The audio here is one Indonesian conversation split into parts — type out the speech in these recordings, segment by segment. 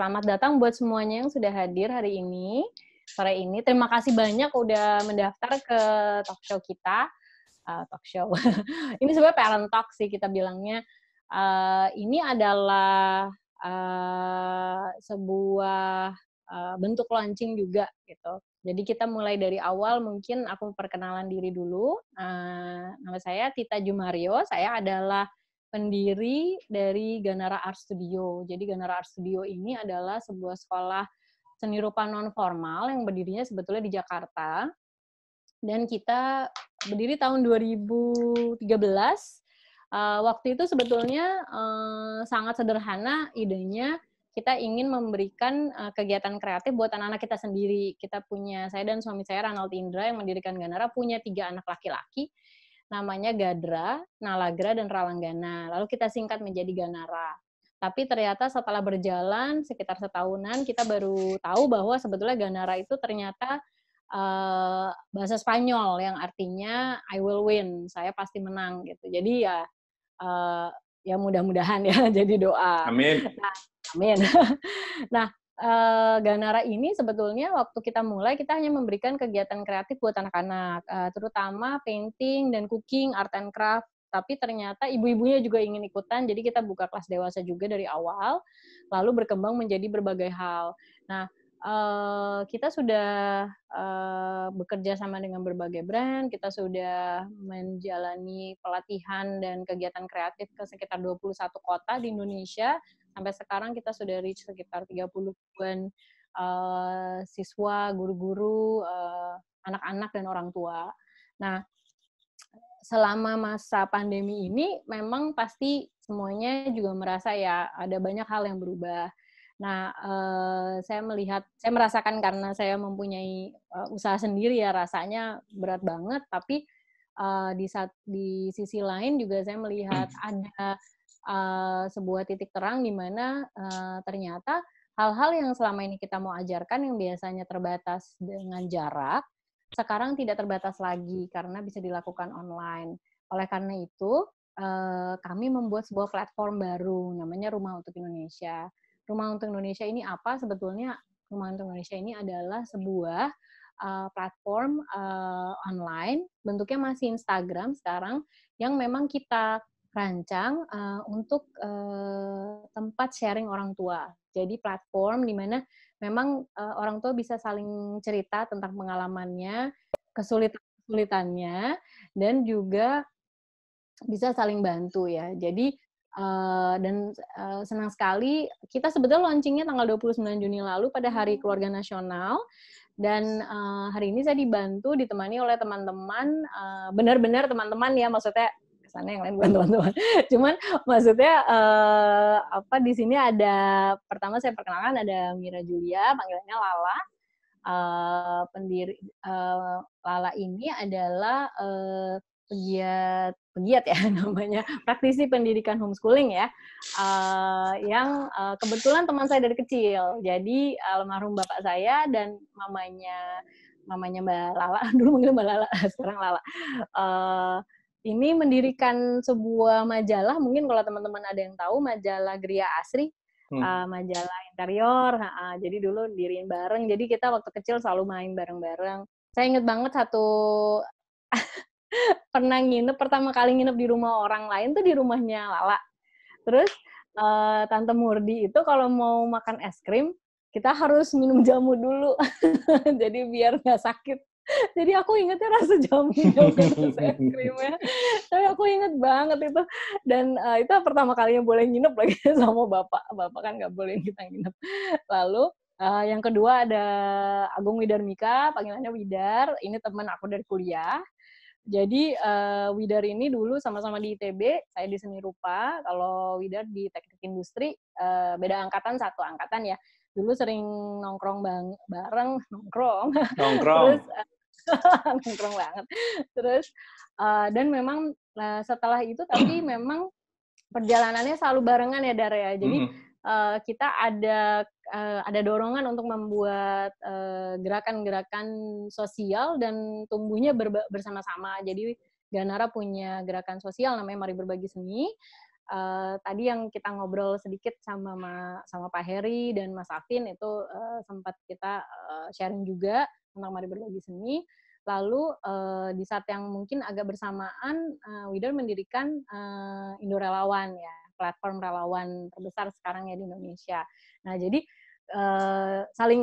Selamat datang buat semuanya yang sudah hadir hari ini, sore ini. Terima kasih banyak udah mendaftar ke talk show kita. Uh, talk show. ini sebenarnya parent talk sih kita bilangnya. Uh, ini adalah uh, sebuah uh, bentuk launching juga gitu. Jadi kita mulai dari awal mungkin aku perkenalan diri dulu. Uh, nama saya Tita Jumario, saya adalah pendiri dari Ganara Art Studio. Jadi Ganara Art Studio ini adalah sebuah sekolah seni rupa non formal yang berdirinya sebetulnya di Jakarta. Dan kita berdiri tahun 2013. Uh, eh, waktu itu sebetulnya uh, sangat sederhana idenya kita ingin memberikan uh, kegiatan kreatif buat anak-anak kita sendiri. Kita punya saya dan suami saya Ranald Indra yang mendirikan Ganara punya tiga anak laki-laki namanya Gadra, Nalagra, dan Ralanggana. Lalu kita singkat menjadi Ganara. Tapi ternyata setelah berjalan sekitar setahunan, kita baru tahu bahwa sebetulnya Ganara itu ternyata uh, bahasa Spanyol yang artinya I will win, saya pasti menang gitu. Jadi ya uh, ya mudah-mudahan ya jadi doa. Amin. Nah, amin. nah, uh, Ganara ini sebetulnya waktu kita mulai kita hanya memberikan kegiatan kreatif buat anak-anak, uh, terutama painting dan cooking, art and craft. Tapi ternyata ibu-ibunya juga ingin ikutan, jadi kita buka kelas dewasa juga dari awal, lalu berkembang menjadi berbagai hal. Nah, uh, kita sudah uh, bekerja sama dengan berbagai brand, kita sudah menjalani pelatihan dan kegiatan kreatif ke sekitar 21 kota di Indonesia Sampai sekarang kita sudah reach sekitar 30 ribuan uh, siswa, guru-guru, anak eh, anak-anak dan orang tua. Nah, selama masa pandemi ini memang pasti semuanya juga merasa ya ada banyak hal yang berubah. Nah, eh, saya melihat, saya merasakan karena saya mempunyai eh, usaha sendiri ya rasanya berat banget, tapi di saat di sisi lain juga saya melihat ada uh, sebuah titik terang di mana uh, ternyata hal-hal yang selama ini kita mau ajarkan yang biasanya terbatas dengan jarak sekarang tidak terbatas lagi karena bisa dilakukan online. Oleh karena itu, eh, kami membuat sebuah platform baru namanya Rumah untuk Indonesia. Rumah untuk Indonesia ini apa sebetulnya? Rumah untuk Indonesia ini adalah sebuah platform online bentuknya masih Instagram sekarang yang memang kita rancang uh, untuk uh, tempat sharing orang tua. Jadi platform di mana memang uh, orang tua bisa saling cerita tentang pengalamannya, kesulitan-kesulitannya, dan juga bisa saling bantu ya. Jadi uh, dan uh, senang sekali kita sebetulnya launchingnya tanggal 29 Juni lalu pada Hari hmm. Keluarga Nasional dan uh, hari ini saya dibantu ditemani oleh teman-teman uh, benar-benar teman-teman ya maksudnya kesannya yang lain bukan teman-teman. Cuman maksudnya uh, apa di sini ada pertama saya perkenalkan ada Mira Julia, panggilannya Lala. Uh, pendiri uh, Lala ini adalah uh, pegiat pegiat ya namanya praktisi pendidikan homeschooling ya uh, yang uh, kebetulan teman saya dari kecil jadi almarhum bapak saya dan mamanya mamanya Mbak Lala, dulu manggil Mbak Lala, sekarang Lala. Uh, ini mendirikan sebuah majalah mungkin kalau teman-teman ada yang tahu majalah Gria Asri hmm. uh, majalah interior uh, jadi dulu diriin bareng jadi kita waktu kecil selalu main bareng-bareng saya inget banget satu pernah nginep pertama kali nginep di rumah orang lain tuh di rumahnya Lala terus uh, tante Murdi itu kalau mau makan es krim kita harus minum jamu dulu jadi biar nggak sakit jadi aku ingetnya rasa jamu-jamu krimnya. Tapi aku inget banget itu. Dan uh, itu pertama kalinya boleh nginep lagi sama bapak. Bapak kan nggak boleh kita nginep. Lalu uh, yang kedua ada Agung Widar Mika, panggilannya Widar. Ini teman aku dari kuliah. Jadi uh, Widar ini dulu sama-sama di ITB, saya di seni rupa. Kalau Widar di teknik industri, uh, beda angkatan satu angkatan ya dulu sering nongkrong bang bareng nongkrong nongkrong terus uh, nongkrong banget terus uh, dan memang nah, setelah itu tapi memang perjalanannya selalu barengan ya Dara ya jadi uh, kita ada uh, ada dorongan untuk membuat gerakan-gerakan uh, sosial dan tumbuhnya bersama-sama jadi Ganara punya gerakan sosial namanya Mari Berbagi Seni uh, tadi yang kita ngobrol sedikit sama sama Pak Heri dan Mas Afin itu uh, sempat kita uh, sharing juga tentang mari berbagi seni. Lalu uh, di saat yang mungkin agak bersamaan, uh, eh, Widor mendirikan uh, Indo Relawan ya, platform relawan terbesar sekarang ya di Indonesia. Nah jadi uh, saling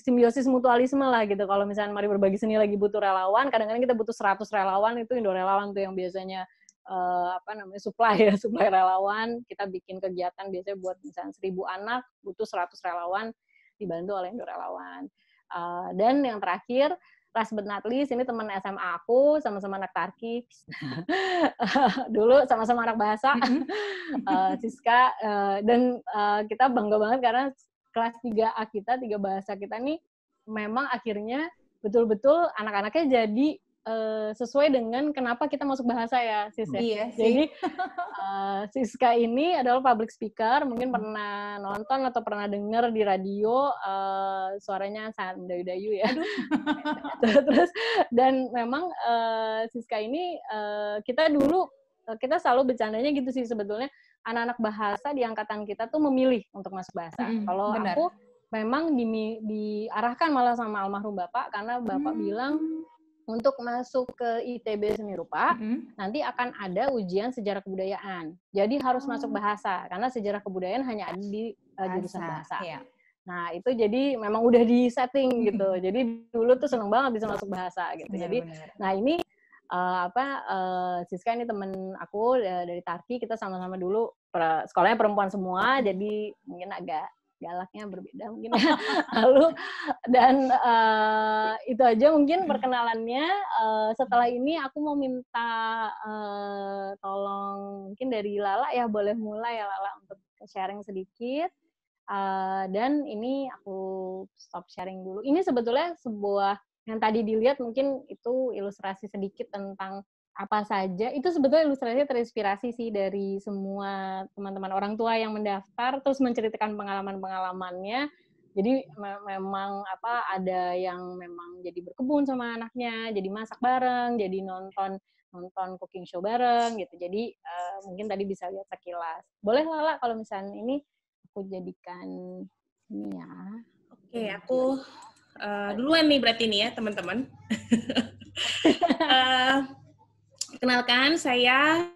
simbiosis mutualisme lah gitu. Kalau misalnya mari berbagi seni lagi butuh relawan, kadang-kadang kita butuh 100 relawan itu Indo Relawan tuh yang biasanya uh, apa namanya supply ya supply relawan kita bikin kegiatan biasanya buat misalnya seribu anak butuh 100 relawan dibantu oleh Indo relawan Eh, dan yang terakhir, last but not least, ini teman SMA aku, sama-sama anak Tarki. Dulu sama-sama anak bahasa, uh, Siska. Uh, dan uh, kita bangga banget karena kelas 3A kita, tiga bahasa kita nih, memang akhirnya betul-betul anak-anaknya jadi Eh, sesuai dengan kenapa kita masuk bahasa ya, Sis. Ya. Iya sih. Jadi uh, Siska ini adalah public speaker, mungkin hmm. pernah nonton atau pernah dengar di radio uh, suaranya sangat mendayu-dayu ya. Terus dan memang uh, Siska ini uh, kita dulu kita selalu bercandanya gitu sih sebetulnya anak-anak bahasa di angkatan kita tuh memilih untuk masuk bahasa. Mm, Kalau aku memang di, diarahkan malah sama almarhum bapak karena bapak hmm. bilang untuk masuk ke ITB seni rupa mm-hmm. nanti akan ada ujian sejarah kebudayaan. Jadi harus mm-hmm. masuk oh. bahasa karena sejarah kebudayaan hanya ada di uh, jurusan bahasa. Iya. Nah, itu jadi memang udah di setting gitu. jadi dulu tuh seneng banget bisa masuk bahasa gitu. jadi bener nah ini uh, apa uh, Siska ini temen aku uh, dari Tarki kita sama-sama dulu per, sekolahnya perempuan semua jadi mungkin agak galaknya berbeda mungkin lalu dan uh, itu aja mungkin hmm. perkenalannya uh, setelah ini aku mau minta uh, tolong mungkin dari Lala ya boleh mulai ya Lala untuk sharing sedikit uh, dan ini aku stop sharing dulu ini sebetulnya sebuah yang tadi dilihat mungkin itu ilustrasi sedikit tentang apa saja itu sebetulnya ilustrasinya terinspirasi sih dari semua teman-teman orang tua yang mendaftar terus menceritakan pengalaman-pengalamannya jadi me memang apa ada yang memang jadi berkebun sama anaknya jadi masak bareng jadi nonton nonton cooking show bareng gitu jadi uh, mungkin tadi bisa lihat sekilas boleh lala kalau misalnya ini aku jadikan ini ya oke okay, aku uh, duluan nih berarti ini ya teman-teman eh, Kenalkan, saya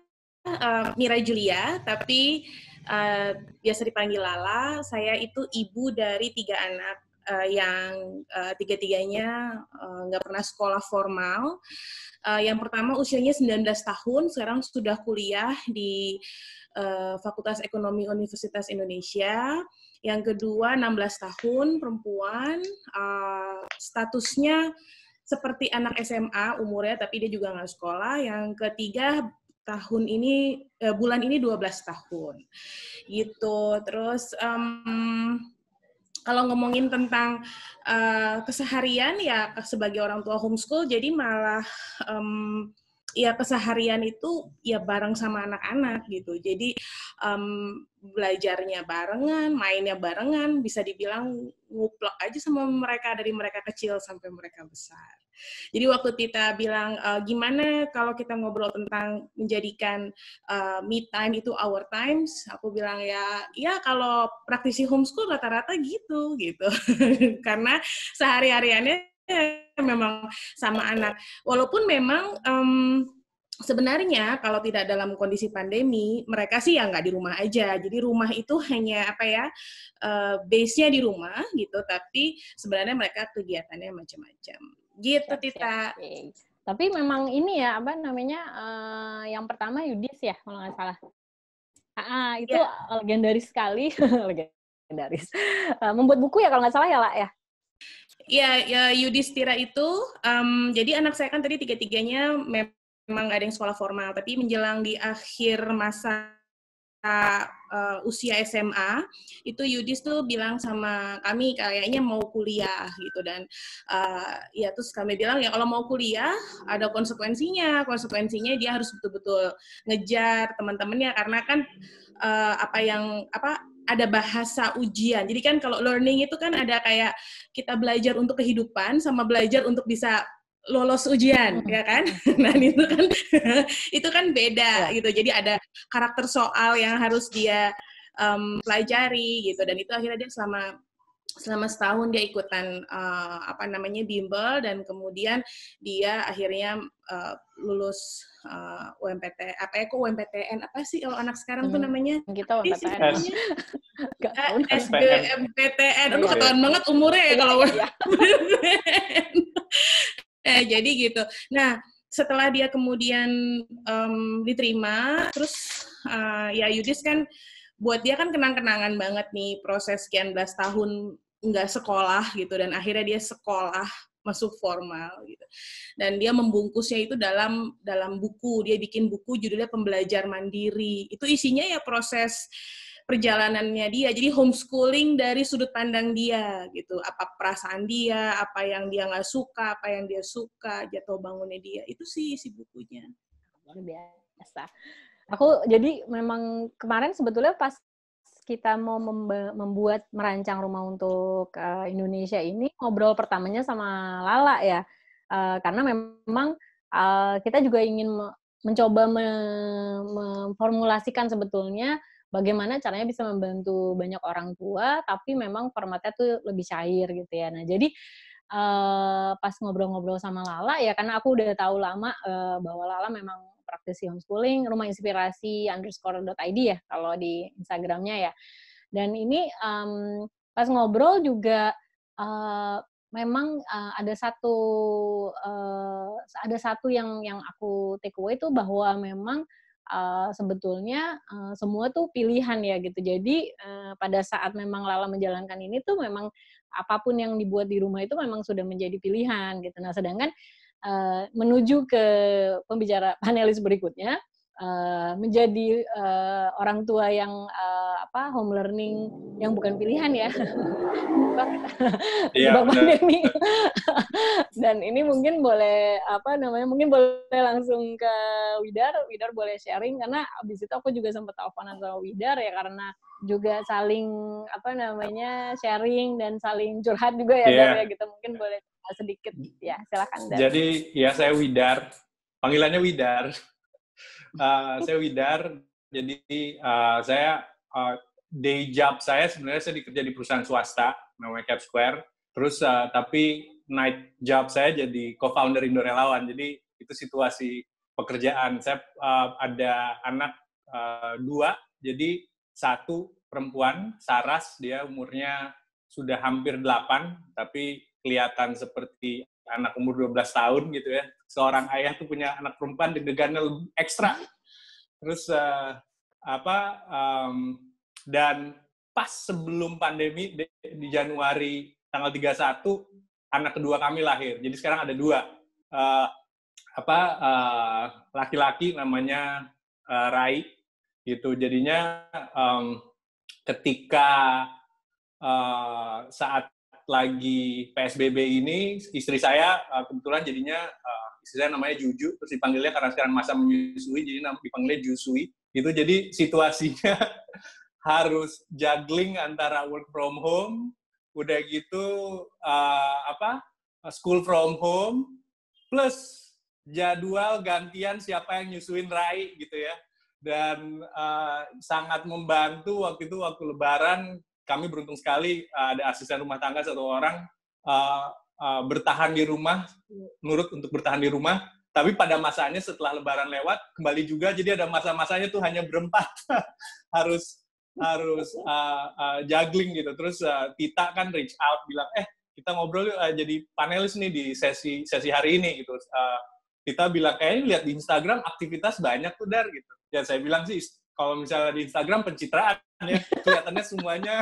uh, Mira Julia, tapi uh, biasa dipanggil Lala. Saya itu ibu dari tiga anak uh, yang uh, tiga-tiganya nggak uh, pernah sekolah formal. Uh, yang pertama usianya 19 tahun, sekarang sudah kuliah di uh, Fakultas Ekonomi Universitas Indonesia. Yang kedua 16 tahun, perempuan, uh, statusnya seperti anak SMA umurnya tapi dia juga nggak sekolah. Yang ketiga tahun ini eh, bulan ini 12 tahun. Gitu. Terus um, kalau ngomongin tentang uh, keseharian ya sebagai orang tua homeschool jadi malah um, ya keseharian itu ya bareng sama anak-anak gitu. Jadi um, belajarnya barengan, mainnya barengan, bisa dibilang nguplok aja sama mereka dari mereka kecil sampai mereka besar. Jadi waktu Tita bilang e, gimana kalau kita ngobrol tentang menjadikan uh, me time itu our times, aku bilang ya ya kalau praktisi homeschool rata-rata gitu gitu. Karena sehari-hariannya memang sama anak. Walaupun memang um, sebenarnya kalau tidak dalam kondisi pandemi, mereka sih ya nggak di rumah aja. Jadi rumah itu hanya apa ya, uh, base-nya di rumah gitu, tapi sebenarnya mereka kegiatannya macam-macam. Gitu, Tita. Tapi memang ini ya, apa namanya, uh, yang pertama Yudis ya, kalau nggak salah. Ah, ah itu yeah. legendaris sekali. legendaris. Uh, membuat buku ya, kalau nggak salah ya, lah ya. Ya, ya Yudhistira itu, um, jadi anak saya kan tadi tiga-tiganya memang memang nggak ada yang sekolah formal, tapi menjelang di akhir masa uh, usia SMA itu Yudis tuh bilang sama kami kayaknya mau kuliah gitu dan uh, ya terus kami bilang ya kalau mau kuliah ada konsekuensinya konsekuensinya dia harus betul-betul ngejar teman-temannya karena kan uh, apa yang apa ada bahasa ujian. Jadi kan kalau learning itu kan ada kayak kita belajar untuk kehidupan sama belajar untuk bisa lolos ujian hmm. ya kan nah itu kan itu kan beda ya. gitu jadi ada karakter soal yang harus dia um, pelajari gitu dan itu akhirnya dia selama selama setahun dia ikutan uh, apa namanya bimbel dan kemudian dia akhirnya uh, lulus uh, eh, UMPT apa ya kok UMPTN apa sih kalau anak sekarang tuh hmm. namanya kita iya UMPTN SBMPTN aduh ketahuan banget umurnya ya iya, kalau iya jadi gitu. Nah, setelah dia kemudian um, diterima, terus uh, ya Yudis kan buat dia kan kenang-kenangan banget nih proses sekian belas tahun nggak sekolah gitu dan akhirnya dia sekolah masuk formal gitu. Dan dia membungkusnya itu dalam dalam buku, dia bikin buku judulnya Pembelajar Mandiri. Itu isinya ya proses perjalanannya dia. Jadi homeschooling dari sudut pandang dia gitu. Apa perasaan dia, apa yang dia nggak suka, apa yang dia suka, jatuh bangunnya dia. Itu sih si bukunya. Luar biasa. Aku jadi memang kemarin sebetulnya pas kita mau membuat merancang rumah untuk uh, Indonesia ini ngobrol pertamanya sama Lala ya. Uh, karena memang uh, kita juga ingin mencoba me memformulasikan sebetulnya bagaimana caranya bisa membantu banyak orang tua tapi memang formatnya tuh lebih cair gitu ya nah jadi uh, pas ngobrol-ngobrol sama Lala ya karena aku udah tahu lama uh, bahwa Lala memang praktisi homeschooling rumah inspirasi underscore.id ya kalau di Instagramnya ya dan ini um, pas ngobrol juga uh, memang uh, ada satu uh, ada satu yang yang aku take away itu bahwa memang Eh, sebetulnya uh, semua tuh pilihan ya gitu. Jadi uh, pada saat memang Lala menjalankan ini tuh memang apapun yang dibuat di rumah itu memang sudah menjadi pilihan gitu. Nah, sedangkan uh, menuju ke pembicara panelis berikutnya uh, menjadi uh, orang tua yang uh, apa home learning yang bukan pilihan ya yeah, iya, pandemi dan ini mungkin boleh apa namanya mungkin boleh langsung ke Widar Widar boleh sharing karena abis itu aku juga sempat teleponan sama Widar ya karena juga saling apa namanya sharing dan saling curhat juga ya yeah. Dar, iya. ya gitu mungkin boleh sedikit ya silakan Dar. jadi ya saya Widar panggilannya Widar uh, saya Widar. Jadi uh, saya uh, day job saya sebenarnya saya dikerja di perusahaan swasta namanya Cap Square. Terus uh, tapi night job saya jadi co-founder Indorelawan. Jadi itu situasi pekerjaan. Saya uh, ada anak uh, dua. Jadi satu perempuan Saras dia umurnya sudah hampir delapan, tapi kelihatan seperti anak umur 12 tahun gitu ya seorang ayah tuh punya anak perempuan di negara ekstra terus uh, apa um, dan pas sebelum pandemi di, di Januari tanggal 31 anak kedua kami lahir jadi sekarang ada dua uh, apa laki eh, laki-laki namanya uh, Rai gitu jadinya um, ketika uh, saat lagi PSBB ini istri saya eh, kebetulan jadinya eh, istri saya namanya Juju terus dipanggilnya karena sekarang masa menyusui jadi dipanggilnya Jusui itu jadi situasinya harus juggling antara work from home udah gitu uh, apa school from home plus jadwal gantian siapa yang nyusuin Rai gitu ya dan uh, sangat membantu waktu itu waktu lebaran kami beruntung sekali eh, ada asisten rumah tangga satu orang uh, uh, bertahan di rumah, nurut untuk bertahan di rumah. Tapi pada masanya setelah Lebaran lewat kembali juga, jadi ada masa-masanya tuh hanya berempat harus harus uh, uh, juggling gitu. Terus uh, Tita kan reach out bilang, eh kita ngobrol uh, jadi panelis nih di sesi sesi hari ini gitu. Uh, Tita bilang kayaknya lihat di Instagram aktivitas banyak tuh dar gitu. Dan ya, saya bilang sih kalau misalnya di Instagram pencitraan ya kelihatannya semuanya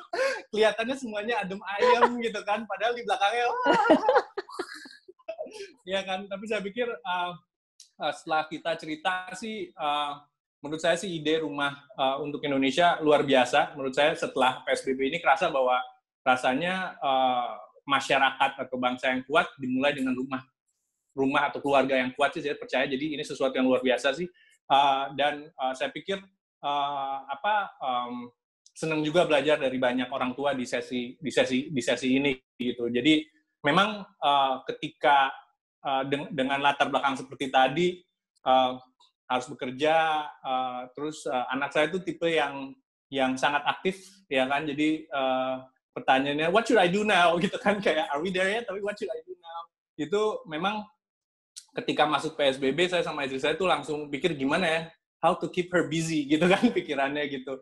kelihatannya semuanya adem ayam gitu kan padahal di belakangnya ya kan tapi saya pikir uh, setelah kita cerita sih uh, menurut saya sih ide rumah uh, untuk Indonesia luar biasa menurut saya setelah PSBB ini kerasa bahwa rasanya uh, masyarakat atau bangsa yang kuat dimulai dengan rumah rumah atau keluarga yang kuat sih saya percaya jadi ini sesuatu yang luar biasa sih uh, dan uh, saya pikir uh, apa um, senang juga belajar dari banyak orang tua di sesi di sesi di sesi ini gitu. Jadi memang uh, ketika uh, deng dengan latar belakang seperti tadi uh, harus bekerja uh, terus uh, anak saya itu tipe yang yang sangat aktif ya kan. Jadi uh, pertanyaannya what should I do now gitu kan kayak are we there yet tapi what should I do now itu memang ketika masuk PSBB saya sama istri saya tuh langsung pikir gimana ya how to keep her busy gitu kan pikirannya gitu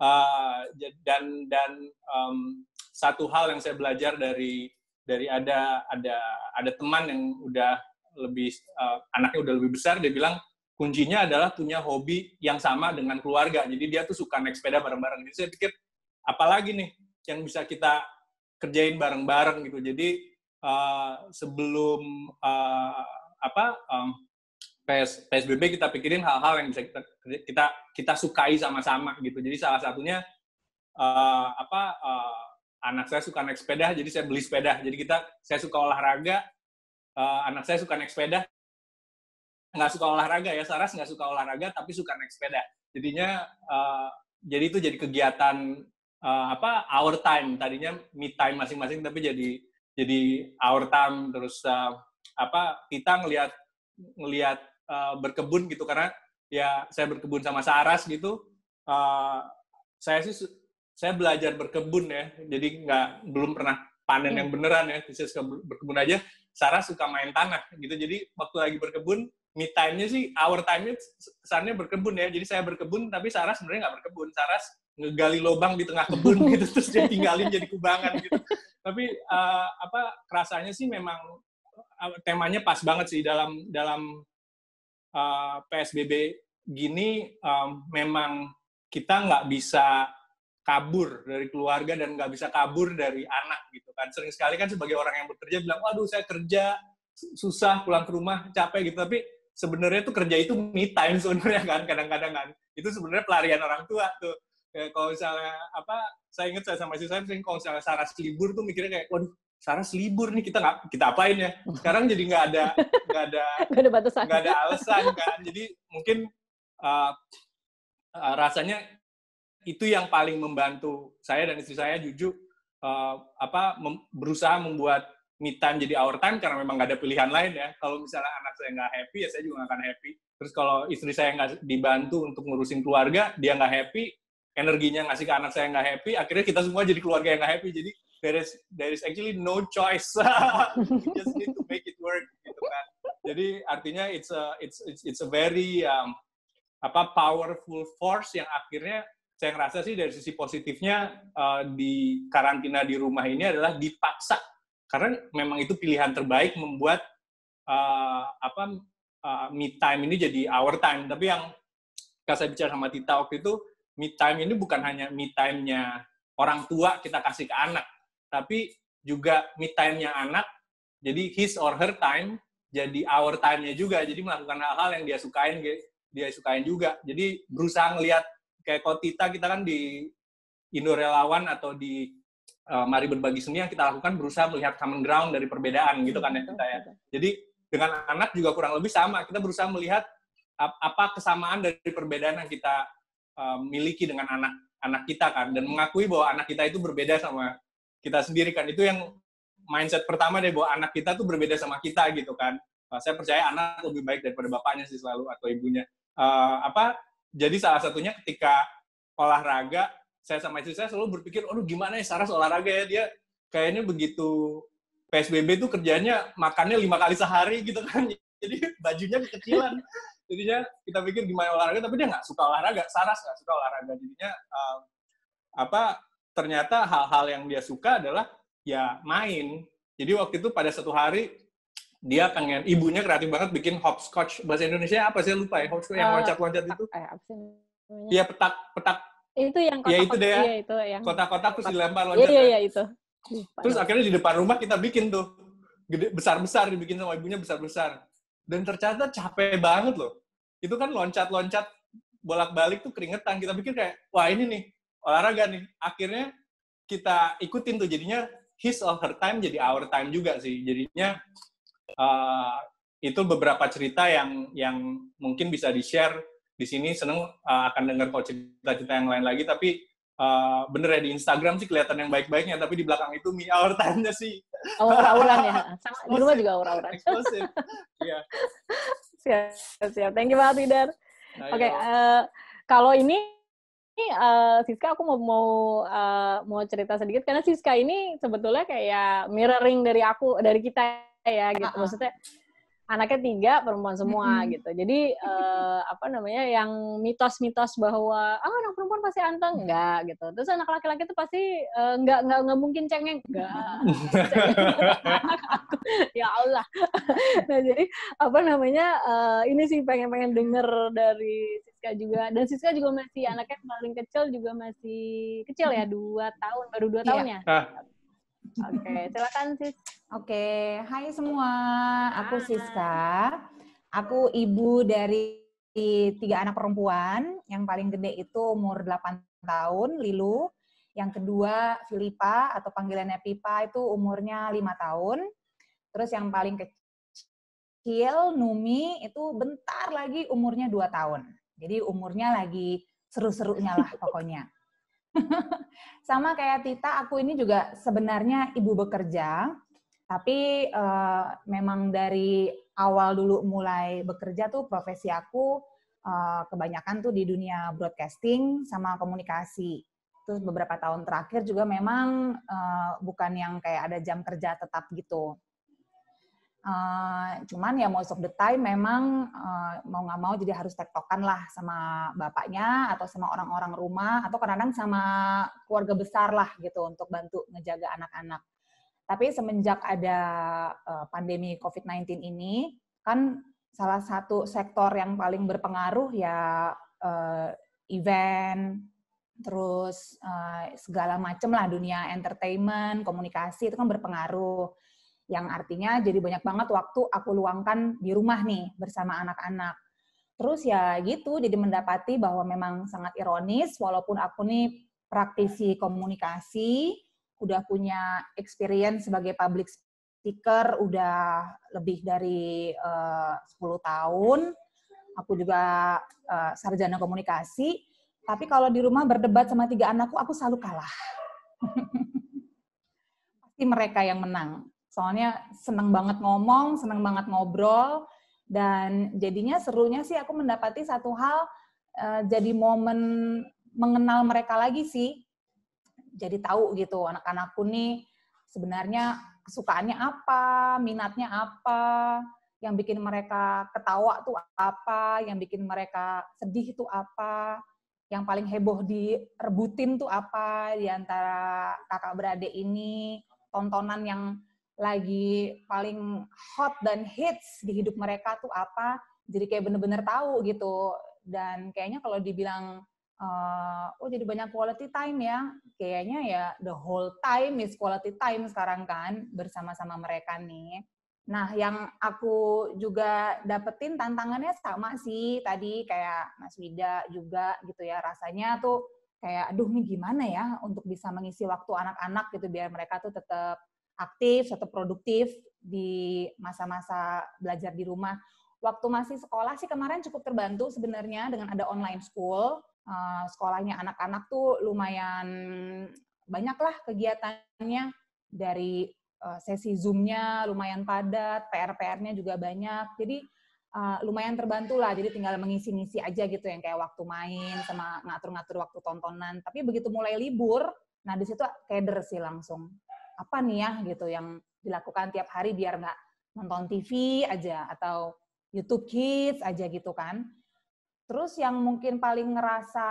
uh, dan dan um, satu hal yang saya belajar dari dari ada ada ada teman yang udah lebih uh, anaknya udah lebih besar dia bilang kuncinya adalah punya hobi yang sama dengan keluarga. Jadi dia tuh suka naik sepeda bareng-bareng. Jadi saya pikir apalagi nih yang bisa kita kerjain bareng-bareng gitu. Jadi uh, sebelum uh, apa um, PS, PSBB kita pikirin hal-hal yang bisa kita kita kita sukai sama-sama gitu. Jadi salah satunya uh, apa uh, anak saya suka naik sepeda, jadi saya beli sepeda. Jadi kita saya suka olahraga, uh, anak saya suka naik sepeda. Nggak suka olahraga ya, Saras nggak suka olahraga tapi suka naik sepeda. Jadinya uh, jadi itu jadi kegiatan uh, apa our time tadinya me time masing-masing tapi jadi jadi our time terus uh, apa kita ngelihat ngelihat uh, berkebun gitu karena ya saya berkebun sama Saras gitu uh, saya sih saya belajar berkebun ya jadi nggak belum pernah panen hmm. yang beneran ya saya suka berkebun aja Saras suka main tanah gitu jadi waktu lagi berkebun me time-nya sih hour time-nya kesannya berkebun ya jadi saya berkebun tapi Saras sebenarnya nggak berkebun Saras ngegali lobang di tengah kebun gitu terus dia tinggalin jadi kubangan gitu tapi uh, apa rasanya sih memang temanya pas banget sih dalam dalam uh, eh, PSBB gini um, memang kita nggak bisa kabur dari keluarga dan nggak bisa kabur dari anak gitu kan sering sekali kan sebagai orang yang bekerja bilang waduh saya kerja susah pulang ke rumah capek gitu tapi sebenarnya tuh kerja itu me time sebenarnya kan kadang-kadang kan itu sebenarnya pelarian orang tua tuh ya, kalau misalnya apa saya ingat saya sama si saya sering kalau misalnya Saras libur tuh mikirnya kayak waduh sekarang libur nih kita nggak kita apain ya sekarang jadi nggak ada nggak ada nggak ada batasan nggak ada alasan kan jadi mungkin uh, uh, rasanya itu yang paling membantu saya dan istri saya jujur uh, apa mem berusaha membuat me time jadi our time karena memang nggak ada pilihan lain ya kalau misalnya anak saya nggak happy ya saya juga nggak akan happy terus kalau istri saya nggak dibantu untuk ngurusin keluarga dia nggak happy energinya ngasih ke anak saya nggak happy akhirnya kita semua jadi keluarga yang nggak happy jadi there is there is actually no choice you just need to make it work gitu kan jadi artinya it's a it's it's, it's a very um, apa powerful force yang akhirnya saya ngerasa sih dari sisi positifnya uh, di karantina di rumah ini adalah dipaksa karena memang itu pilihan terbaik membuat uh, apa uh, mid time ini jadi hour time tapi yang kalau saya bicara sama Tita waktu itu mid time ini bukan hanya mid time-nya orang tua kita kasih ke anak tapi juga me time-nya anak, jadi his or her time, jadi our time-nya juga, jadi melakukan hal-hal yang dia sukain, dia sukain juga. Jadi berusaha ngelihat kayak kotita kita kan di Indo Relawan atau di uh, Mari Berbagi Seni yang kita lakukan berusaha melihat common ground dari perbedaan gitu kan ya kita ya. Jadi dengan anak juga kurang lebih sama, kita berusaha melihat apa kesamaan dari perbedaan yang kita uh, miliki dengan anak anak kita kan dan mengakui bahwa anak kita itu berbeda sama kita sendiri kan itu yang mindset pertama deh bahwa anak kita tuh berbeda sama kita gitu kan nah, saya percaya anak lebih baik daripada bapaknya sih selalu atau ibunya uh, apa jadi salah satunya ketika olahraga saya sama istri saya selalu berpikir oh gimana ya Saras olahraga ya dia kayaknya begitu PSBB tuh kerjanya makannya lima kali sehari gitu kan jadi bajunya kecilan jadinya kita pikir gimana olahraga tapi dia nggak suka olahraga Saras nggak suka olahraga jadinya uh, apa ternyata hal-hal yang dia suka adalah ya main. Jadi waktu itu pada satu hari dia pengen ibunya kreatif banget bikin hopscotch bahasa Indonesia apa sih lupa ya hopscotch yang eh, loncat-loncat itu. Eh, iya petak petak. Itu yang kotak, ya itu deh. ya iya, itu yang kotak-kotak terus dilempar iya, loncat. Iya, ya. iya, itu. Terus akhirnya di depan rumah kita bikin tuh. Gede besar-besar dibikin sama ibunya besar-besar. Dan ternyata capek banget loh. Itu kan loncat-loncat bolak-balik tuh keringetan. Kita pikir kayak, wah ini nih olahraga nih akhirnya kita ikutin tuh jadinya his or her time jadi our time juga sih jadinya uh, itu beberapa cerita yang yang mungkin bisa di share di sini seneng uh, akan dengar kalau cerita-cerita yang lain lagi tapi uh, bener ya di Instagram sih kelihatan yang baik-baiknya tapi di belakang itu mi our time-nya sih aura-auran ya sama di rumah juga aura-auran iya siap siap thank you banget Tidar nah, oke okay, iya. uh, kalau ini uh, Siska aku mau mau uh, mau cerita sedikit karena Siska ini sebetulnya kayak mirroring dari aku dari kita ya gitu. Maksudnya anaknya tiga perempuan semua mm-hmm. gitu jadi uh, apa namanya yang mitos-mitos bahwa ah anak perempuan pasti anteng enggak gitu terus anak laki-laki itu pasti uh, eh, enggak enggak enggak mungkin cengeng enggak ya Allah nah jadi apa namanya uh, ini sih pengen-pengen denger dari Siska juga dan Siska juga masih anaknya paling kecil juga masih kecil ya dua tahun baru dua iya. tahun ya, Ah. oke okay. silakan Siska. Oke, hai semua. Aku Siska. Aku ibu dari tiga anak perempuan. Yang paling gede itu umur 8 tahun, Lilu. Yang kedua, Filipa atau panggilannya Pipa itu umurnya 5 tahun. Terus yang paling kecil, Numi itu bentar lagi umurnya 2 tahun. Jadi umurnya lagi seru-serunya lah pokoknya. Sama kayak Tita, aku ini juga sebenarnya ibu bekerja, tapi uh, memang dari awal dulu mulai bekerja tuh profesi aku uh, kebanyakan tuh di dunia broadcasting sama komunikasi. Terus beberapa tahun terakhir juga memang uh, bukan yang kayak ada jam kerja tetap gitu. Uh, cuman ya most of the time memang uh, mau nggak mau jadi harus tektokan lah sama bapaknya atau sama orang-orang rumah atau kadang-kadang sama keluarga besar lah gitu untuk bantu ngejaga anak-anak. Tapi semenjak ada eh, pandemi COVID-19 ini, kan salah satu sektor yang paling berpengaruh ya eh, event, terus eh, segala macam lah dunia entertainment, komunikasi itu kan berpengaruh. Yang artinya jadi banyak banget waktu aku luangkan di rumah nih bersama anak-anak. Terus ya gitu, jadi mendapati bahwa memang sangat ironis, walaupun aku nih praktisi komunikasi, udah punya experience sebagai public speaker udah lebih dari eh, uh, 10 tahun. Aku juga uh, sarjana komunikasi, tapi kalau di rumah berdebat sama tiga anakku aku selalu kalah. Pasti mereka yang menang. Soalnya seneng banget ngomong, seneng banget ngobrol dan jadinya serunya sih aku mendapati satu hal uh, jadi momen mengenal mereka lagi sih jadi tahu gitu anak-anakku nih sebenarnya kesukaannya apa, minatnya apa, yang bikin mereka ketawa tuh apa, yang bikin mereka sedih tuh apa, yang paling heboh direbutin tuh apa di antara kakak beradik ini, tontonan yang lagi paling hot dan hits di hidup mereka tuh apa, jadi kayak bener-bener tahu gitu. Dan kayaknya kalau dibilang uh, oh jadi banyak quality time ya. Kayaknya ya the whole time is quality time sekarang kan bersama-sama mereka nih. Nah, yang aku juga dapetin tantangannya sama sih tadi kayak Mas Wida juga gitu ya. Rasanya tuh kayak aduh ini gimana ya untuk bisa mengisi waktu anak-anak gitu biar mereka tuh tetap aktif, tetap produktif di masa-masa belajar di rumah. Waktu masih sekolah sih kemarin cukup terbantu sebenarnya dengan ada online school Eh, sekolahnya anak-anak tuh lumayan banyaklah kegiatannya dari eh, sesi zoomnya lumayan padat, PR-PR-nya juga banyak. Jadi uh, lumayan terbantu lah. Jadi tinggal mengisi-ngisi aja gitu yang kayak waktu main sama ngatur-ngatur waktu tontonan. Tapi begitu mulai libur, nah disitu situ keder sih langsung. Apa nih ya gitu yang dilakukan tiap hari biar nggak nonton TV aja atau YouTube Kids aja gitu kan. Terus yang mungkin paling ngerasa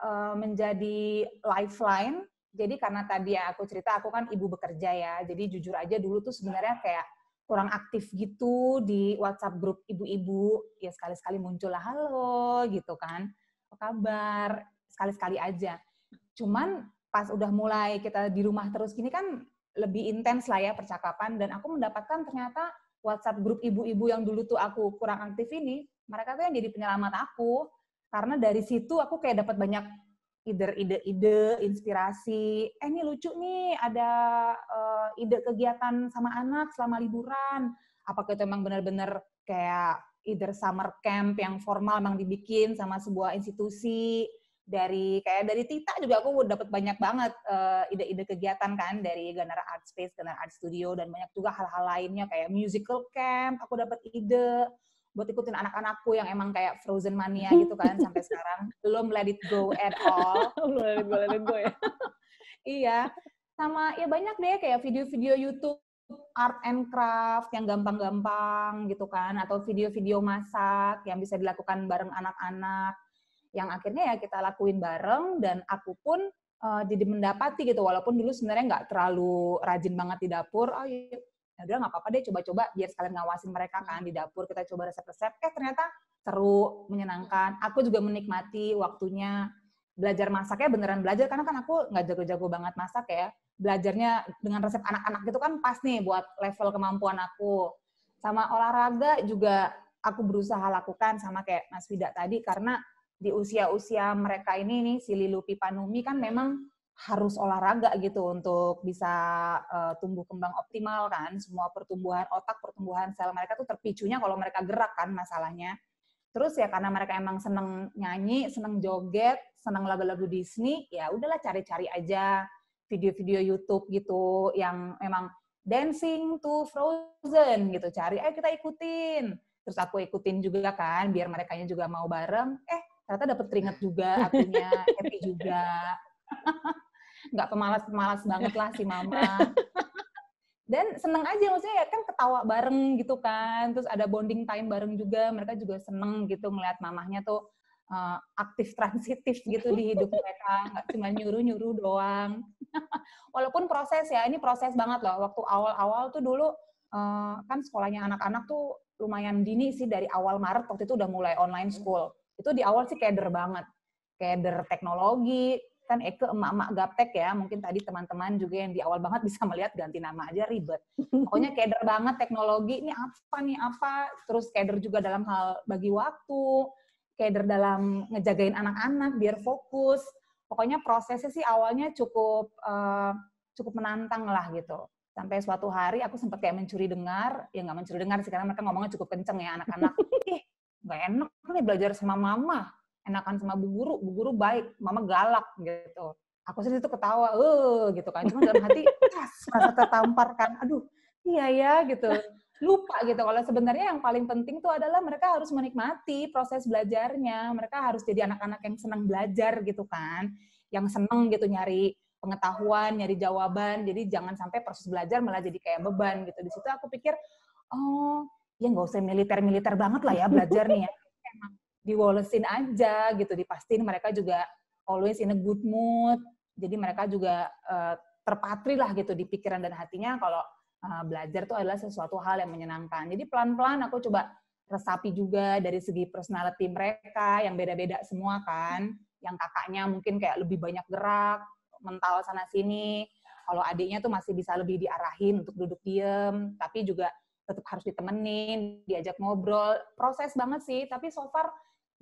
uh, menjadi lifeline, jadi karena tadi ya aku cerita aku kan ibu bekerja ya, jadi jujur aja dulu tuh sebenarnya kayak kurang aktif gitu di WhatsApp grup ibu-ibu, ya sekali-sekali muncullah halo gitu kan, apa kabar, sekali-sekali aja. Cuman pas udah mulai kita di rumah terus gini kan lebih intens lah ya percakapan dan aku mendapatkan ternyata WhatsApp grup ibu-ibu yang dulu tuh aku kurang aktif ini mereka tuh yang jadi penyelamat aku karena dari situ aku kayak dapat banyak either ide-ide, inspirasi. Eh ini lucu nih ada uh, ide kegiatan sama anak selama liburan. Apakah itu emang benar-benar kayak ide summer camp yang formal emang dibikin sama sebuah institusi dari kayak dari Tita juga aku dapat banyak banget ide eh, ide-ide kegiatan kan dari Gunner Art Space, Gunner Art Studio dan banyak juga hal-hal lainnya kayak musical camp, aku dapat ide buat ikutin anak-anakku yang emang kayak frozen mania gitu kan sampai sekarang belum let it go at all belum let it go let it go ya iya sama ya banyak deh kayak video-video YouTube art and craft yang gampang-gampang gitu kan atau video-video masak yang bisa dilakukan bareng anak-anak yang akhirnya ya kita lakuin bareng dan aku pun uh, jadi mendapati gitu walaupun dulu sebenarnya nggak terlalu rajin banget di dapur oh, iya ya udah nggak apa-apa deh coba-coba biar sekalian ngawasin mereka kan hmm. di dapur kita coba resep-resep eh ternyata seru menyenangkan hmm. aku juga menikmati waktunya belajar masaknya beneran belajar karena kan aku nggak jago-jago banget masak ya belajarnya dengan resep anak-anak gitu kan pas nih buat level kemampuan aku sama olahraga juga aku berusaha lakukan sama kayak Mas Wida tadi karena di usia-usia mereka ini nih si Lilupi Panumi kan memang harus olahraga gitu untuk bisa uh, tumbuh kembang optimal kan semua pertumbuhan otak pertumbuhan sel mereka tuh terpicunya kalau mereka gerak kan masalahnya terus ya karena mereka emang seneng nyanyi seneng joget seneng lagu-lagu Disney ya udahlah cari-cari aja video-video YouTube gitu yang emang dancing to Frozen gitu cari ayo kita ikutin terus aku ikutin juga kan biar mereka juga mau bareng eh ternyata dapet keringet juga akunya happy juga nggak pemalas-pemalas banget lah si mama. Dan seneng aja maksudnya ya kan ketawa bareng gitu kan, terus ada bonding time bareng juga, mereka juga seneng gitu melihat mamahnya tuh uh, aktif transitif gitu di hidup mereka, nggak cuma nyuruh-nyuruh doang. Walaupun proses ya, ini proses banget loh. Waktu awal-awal tuh dulu uh, kan sekolahnya anak-anak tuh lumayan dini sih dari awal Maret waktu itu udah mulai online school. Itu di awal sih keder banget. Keder teknologi, kan Eke emak-emak gaptek ya, mungkin tadi teman-teman juga yang di awal banget bisa melihat ganti nama aja ribet. Pokoknya keder banget teknologi, ini apa nih apa, terus keder juga dalam hal bagi waktu, keder dalam ngejagain anak-anak biar fokus. Pokoknya prosesnya sih awalnya cukup uh, cukup menantang lah gitu. Sampai suatu hari aku sempat kayak mencuri dengar, ya nggak mencuri dengar sih karena mereka ngomongnya cukup kenceng ya anak-anak. Ih, nggak enak nih belajar sama mama enakan sama bu guru bu guru baik mama galak gitu aku sih itu ketawa eh gitu kan cuma dalam hati merasa tertampar kan aduh iya ya gitu lupa gitu kalau sebenarnya yang paling penting tuh adalah mereka harus menikmati proses belajarnya mereka harus jadi anak-anak yang senang belajar gitu kan yang senang gitu nyari pengetahuan nyari jawaban jadi jangan sampai proses belajar malah jadi kayak beban gitu di situ aku pikir oh ya nggak usah militer militer banget lah ya belajar nih ya emang diwolesin aja gitu, dipastiin mereka juga always in a good mood. Jadi mereka juga uh, terpatri lah gitu di pikiran dan hatinya kalau uh, belajar tuh adalah sesuatu hal yang menyenangkan. Jadi pelan-pelan aku coba resapi juga dari segi personality mereka yang beda-beda semua kan. Yang kakaknya mungkin kayak lebih banyak gerak, mental sana sini. Kalau adiknya tuh masih bisa lebih diarahin untuk duduk diem, tapi juga tetap harus ditemenin, diajak ngobrol. Proses banget sih, tapi so far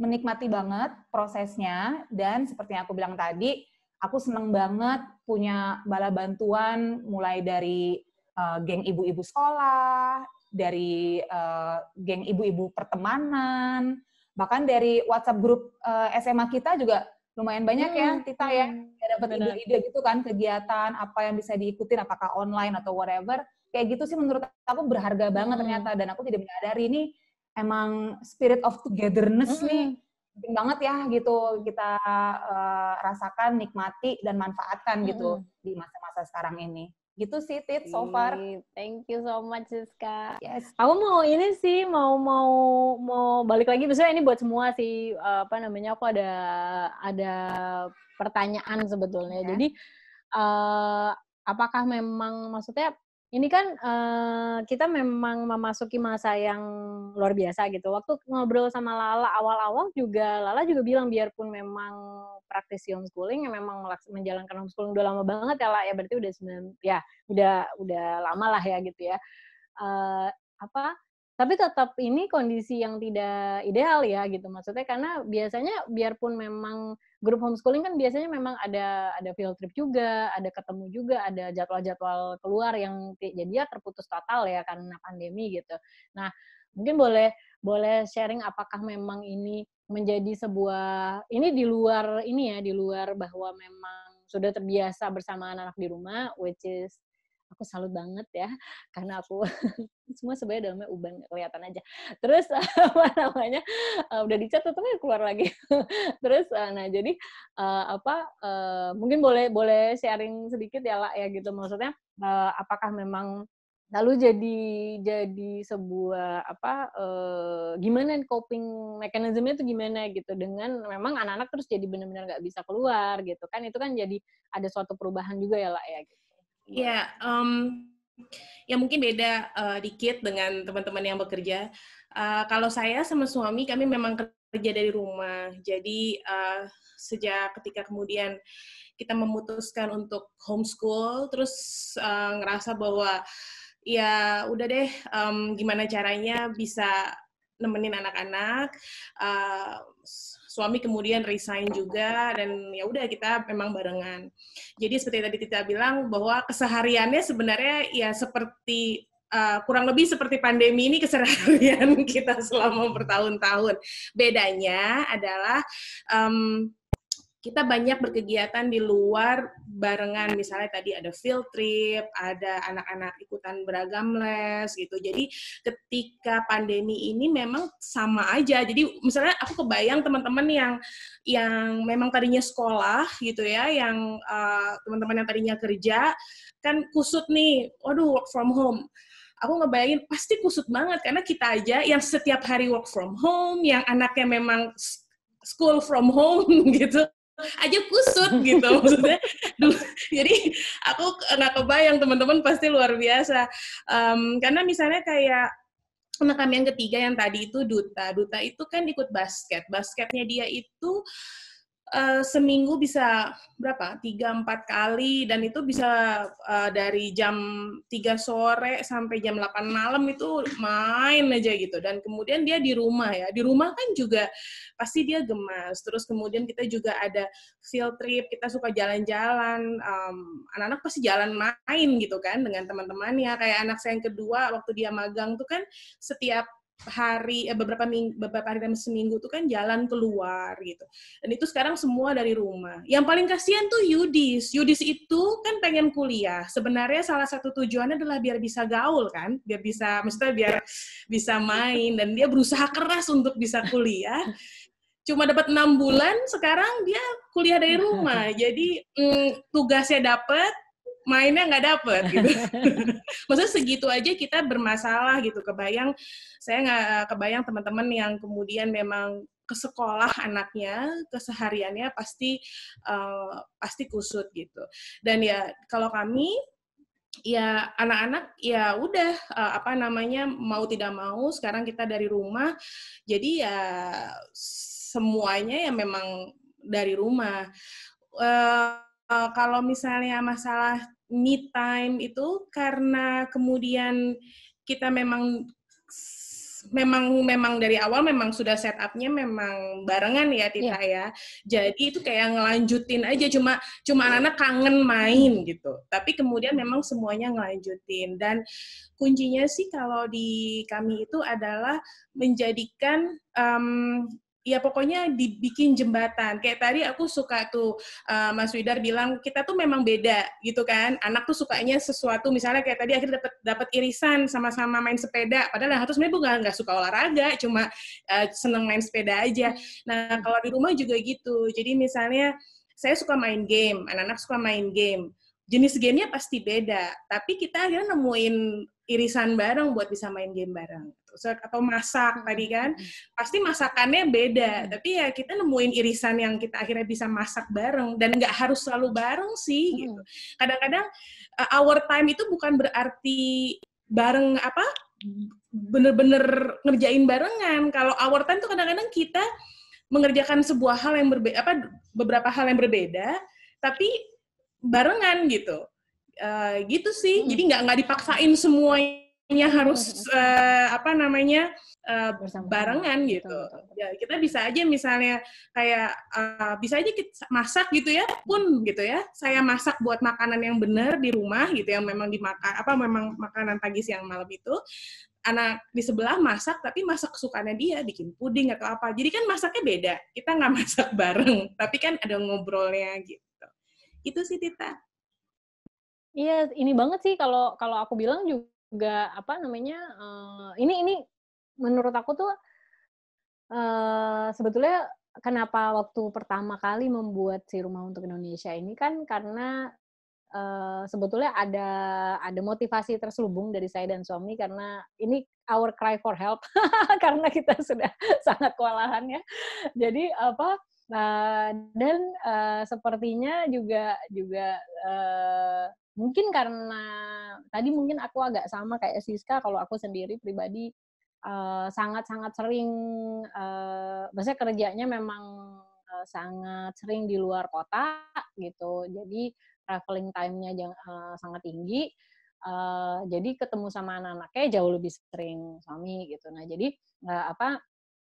menikmati banget prosesnya dan seperti yang aku bilang tadi, aku seneng banget punya bala bantuan mulai dari uh, geng ibu-ibu sekolah, dari uh, geng ibu-ibu pertemanan, bahkan dari WhatsApp grup uh, eh, SMA kita juga lumayan banyak ya, hmm. ya Tita hmm. ya dapat ide-ide gitu kan kegiatan apa yang bisa diikutin apakah online atau whatever kayak gitu sih menurut aku berharga banget hmm. ternyata dan aku tidak menyadari ini emang spirit of togetherness mm -hmm. nih penting banget ya gitu kita uh, rasakan, nikmati dan manfaatkan mm gitu hmm. di masa-masa sekarang ini. Gitu sih Tit so far. Thank you so much Siska. Yes. Aku mau ini sih mau mau mau balik lagi besok ini buat semua sih eh, apa namanya aku ada ada pertanyaan sebetulnya. Yeah. Jadi uh, apakah memang maksudnya ini kan uh, kita memang memasuki masa yang luar biasa gitu. Waktu ngobrol sama Lala awal-awal juga Lala juga bilang biarpun memang praktisi homeschooling yang memang menjalankan homeschooling udah lama banget ya lah ya berarti udah sembilan ya udah udah lama lah ya gitu ya. Uh, apa tapi tetap ini kondisi yang tidak ideal ya gitu maksudnya karena biasanya biarpun memang grup homeschooling kan biasanya memang ada ada field trip juga, ada ketemu juga, ada jadwal-jadwal keluar yang jadi ya terputus total ya karena pandemi gitu. Nah, mungkin boleh boleh sharing apakah memang ini menjadi sebuah ini di luar ini ya, di luar bahwa memang sudah terbiasa bersama anak-anak di rumah which is aku salut banget ya karena aku semua sebenarnya dalamnya uban kelihatan aja terus apa namanya eh, udah dicat tetapi keluar lagi terus eh, nah jadi eh, apa mungkin boleh boleh sharing sedikit ya lah ya gitu maksudnya apakah memang lalu jadi jadi sebuah apa eh, gimana coping mekanismenya itu gimana gitu dengan memang anak-anak terus jadi benar-benar nggak bisa keluar gitu kan itu kan jadi ada suatu perubahan juga ya lah ya gitu. Iya, um, ya mungkin beda uh, dikit dengan teman-teman yang bekerja. Uh, kalau saya sama suami kami memang kerja dari rumah. Jadi uh, sejak ketika kemudian kita memutuskan untuk homeschool, terus uh, ngerasa bahwa ya udah deh um, gimana caranya bisa nemenin anak-anak. Uh, suami kemudian resign juga dan ya udah kita memang barengan. Jadi seperti tadi kita bilang bahwa kesehariannya sebenarnya ya seperti uh, kurang lebih seperti pandemi ini keseharian kita selama bertahun-tahun. Bedanya adalah um, kita banyak berkegiatan di luar barengan misalnya tadi ada field trip, ada anak-anak ikutan beragam les gitu. Jadi ketika pandemi ini memang sama aja. Jadi misalnya aku kebayang teman-teman yang yang memang tadinya sekolah gitu ya, yang uh, teman-teman yang tadinya kerja kan kusut nih. Waduh work from home aku ngebayangin pasti kusut banget karena kita aja yang setiap hari work from home, yang anaknya memang school from home gitu, aja kusut gitu maksudnya Duh, jadi aku nggak kebayang teman-teman pasti luar biasa um, karena misalnya kayak Nah, kami yang ketiga yang tadi itu duta. Duta itu kan ikut basket. Basketnya dia itu Eh, seminggu bisa berapa? Tiga empat kali dan itu bisa uh, dari jam tiga sore sampai jam delapan malam itu main aja gitu. Dan kemudian dia di rumah ya. Di rumah kan juga pasti dia gemas. Terus kemudian kita juga ada field trip, kita suka jalan-jalan. Um, anak-anak pasti jalan main gitu kan dengan teman-temannya. Kayak anak saya yang kedua waktu dia magang tuh kan setiap hari eh, beberapa minggu, beberapa hari dalam seminggu tuh kan jalan keluar gitu. Dan itu sekarang semua dari rumah. Yang paling kasihan tuh Yudis. Yudis itu kan pengen kuliah. Sebenarnya salah satu tujuannya adalah biar bisa gaul kan, biar bisa maksudnya biar ya. bisa main dan dia berusaha keras untuk bisa kuliah. Cuma dapat enam bulan, sekarang dia kuliah dari rumah. Jadi mm, tugasnya dapat, mainnya nggak dapet gitu. Maksudnya segitu aja kita bermasalah gitu. Kebayang saya nggak eh, kebayang teman-teman yang kemudian memang ke sekolah anaknya kesehariannya pasti uh, pasti kusut gitu dan ya kalau kami ya anak-anak ya udah uh, apa namanya mau tidak mau sekarang kita dari rumah jadi ya semuanya ya memang dari rumah uh, uh, kalau misalnya masalah me time itu karena kemudian kita memang memang memang dari awal memang sudah setupnya memang barengan ya Tita yeah. ya. Jadi itu kayak ngelanjutin aja cuma cuma anak-anak kangen main gitu. Tapi kemudian memang semuanya ngelanjutin dan kuncinya sih kalau di kami itu adalah menjadikan um, ya pokoknya dibikin jembatan. Kayak tadi aku suka tuh uh, Mas Widar bilang kita tuh memang beda gitu kan. Anak tuh sukanya sesuatu misalnya kayak tadi akhirnya dapat dapat irisan sama-sama main sepeda. Padahal harus sebenarnya nggak nggak suka olahraga, cuma uh, seneng main sepeda aja. Nah kalau di rumah juga gitu. Jadi misalnya saya suka main game, anak-anak suka main game jenis gamenya pasti beda, tapi kita akhirnya nemuin irisan bareng buat bisa main game bareng atau masak tadi kan pasti masakannya beda tapi ya kita nemuin irisan yang kita akhirnya bisa masak bareng dan nggak harus selalu bareng sih gitu kadang-kadang uh, our time itu bukan berarti bareng apa bener-bener ngerjain barengan kalau our time itu kadang-kadang kita mengerjakan sebuah hal yang berbeda apa beberapa hal yang berbeda tapi barengan gitu uh, gitu sih hmm. jadi nggak nggak dipaksain semuanya harus uh, apa namanya uh, barengan gitu betul, betul. ya kita bisa aja misalnya kayak uh, bisa aja kita masak gitu ya pun gitu ya saya masak buat makanan yang benar di rumah gitu yang memang dimakan apa memang makanan pagi siang malam itu anak di sebelah masak tapi masak sukanya dia bikin puding atau apa jadi kan masaknya beda kita nggak masak bareng tapi kan ada ngobrolnya gitu itu sih Tita. Iya, ini banget sih kalau kalau aku bilang juga apa namanya uh, ini ini menurut aku tuh uh, sebetulnya kenapa waktu pertama kali membuat si rumah untuk Indonesia ini kan karena uh, sebetulnya ada ada motivasi terselubung dari saya dan suami karena ini our cry for help karena kita sudah sangat kewalahan ya. Jadi apa Uh, dan uh, sepertinya juga juga uh, mungkin karena tadi mungkin aku agak sama kayak Siska kalau aku sendiri pribadi sangat-sangat uh, sering uh, maksudnya kerjanya memang sangat sering di luar kota gitu jadi traveling time-nya uh, sangat tinggi uh, jadi ketemu sama anak-anaknya jauh lebih sering suami gitu nah jadi uh, apa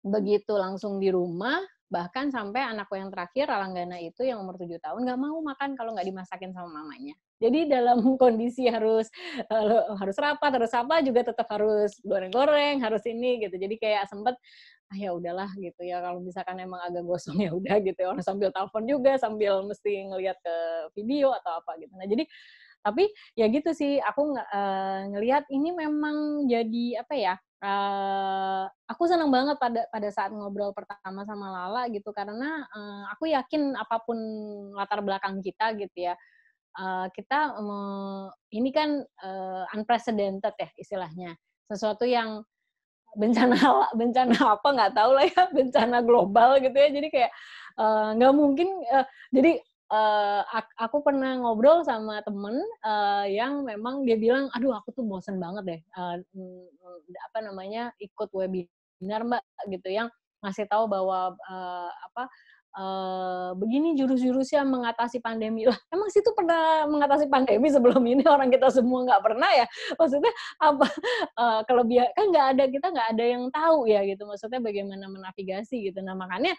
begitu langsung di rumah bahkan sampai anakku yang terakhir Ralanggana itu yang umur tujuh tahun nggak mau makan kalau nggak dimasakin sama mamanya jadi dalam kondisi harus eh, harus rapat harus apa juga tetap harus goreng-goreng harus ini gitu jadi kayak sempet ah ya udahlah gitu ya kalau misalkan emang agak gosong ya udah gitu ya orang sambil telepon juga sambil mesti ngeliat ke video atau apa gitu nah jadi tapi ya gitu sih aku uh, ngelihat ini memang jadi apa ya uh, aku senang banget pada pada saat ngobrol pertama sama Lala gitu karena uh, aku yakin apapun latar belakang kita gitu ya uh, kita um, ini kan uh, unprecedented ya istilahnya sesuatu yang bencana bencana apa nggak tahu lah ya bencana global gitu ya jadi kayak nggak uh, mungkin uh, jadi Eh, aku pernah ngobrol sama temen uh, yang memang dia bilang, aduh aku tuh bosen banget deh, uh, apa namanya ikut webinar mbak gitu, yang ngasih tahu bahwa uh, apa uh, begini jurus-jurusnya mengatasi pandemi lah. Emang situ pernah mengatasi pandemi sebelum ini orang kita semua nggak pernah ya. Maksudnya apa uh, biar kan nggak ada kita nggak ada yang tahu ya gitu. Maksudnya bagaimana menavigasi gitu. Nah makanya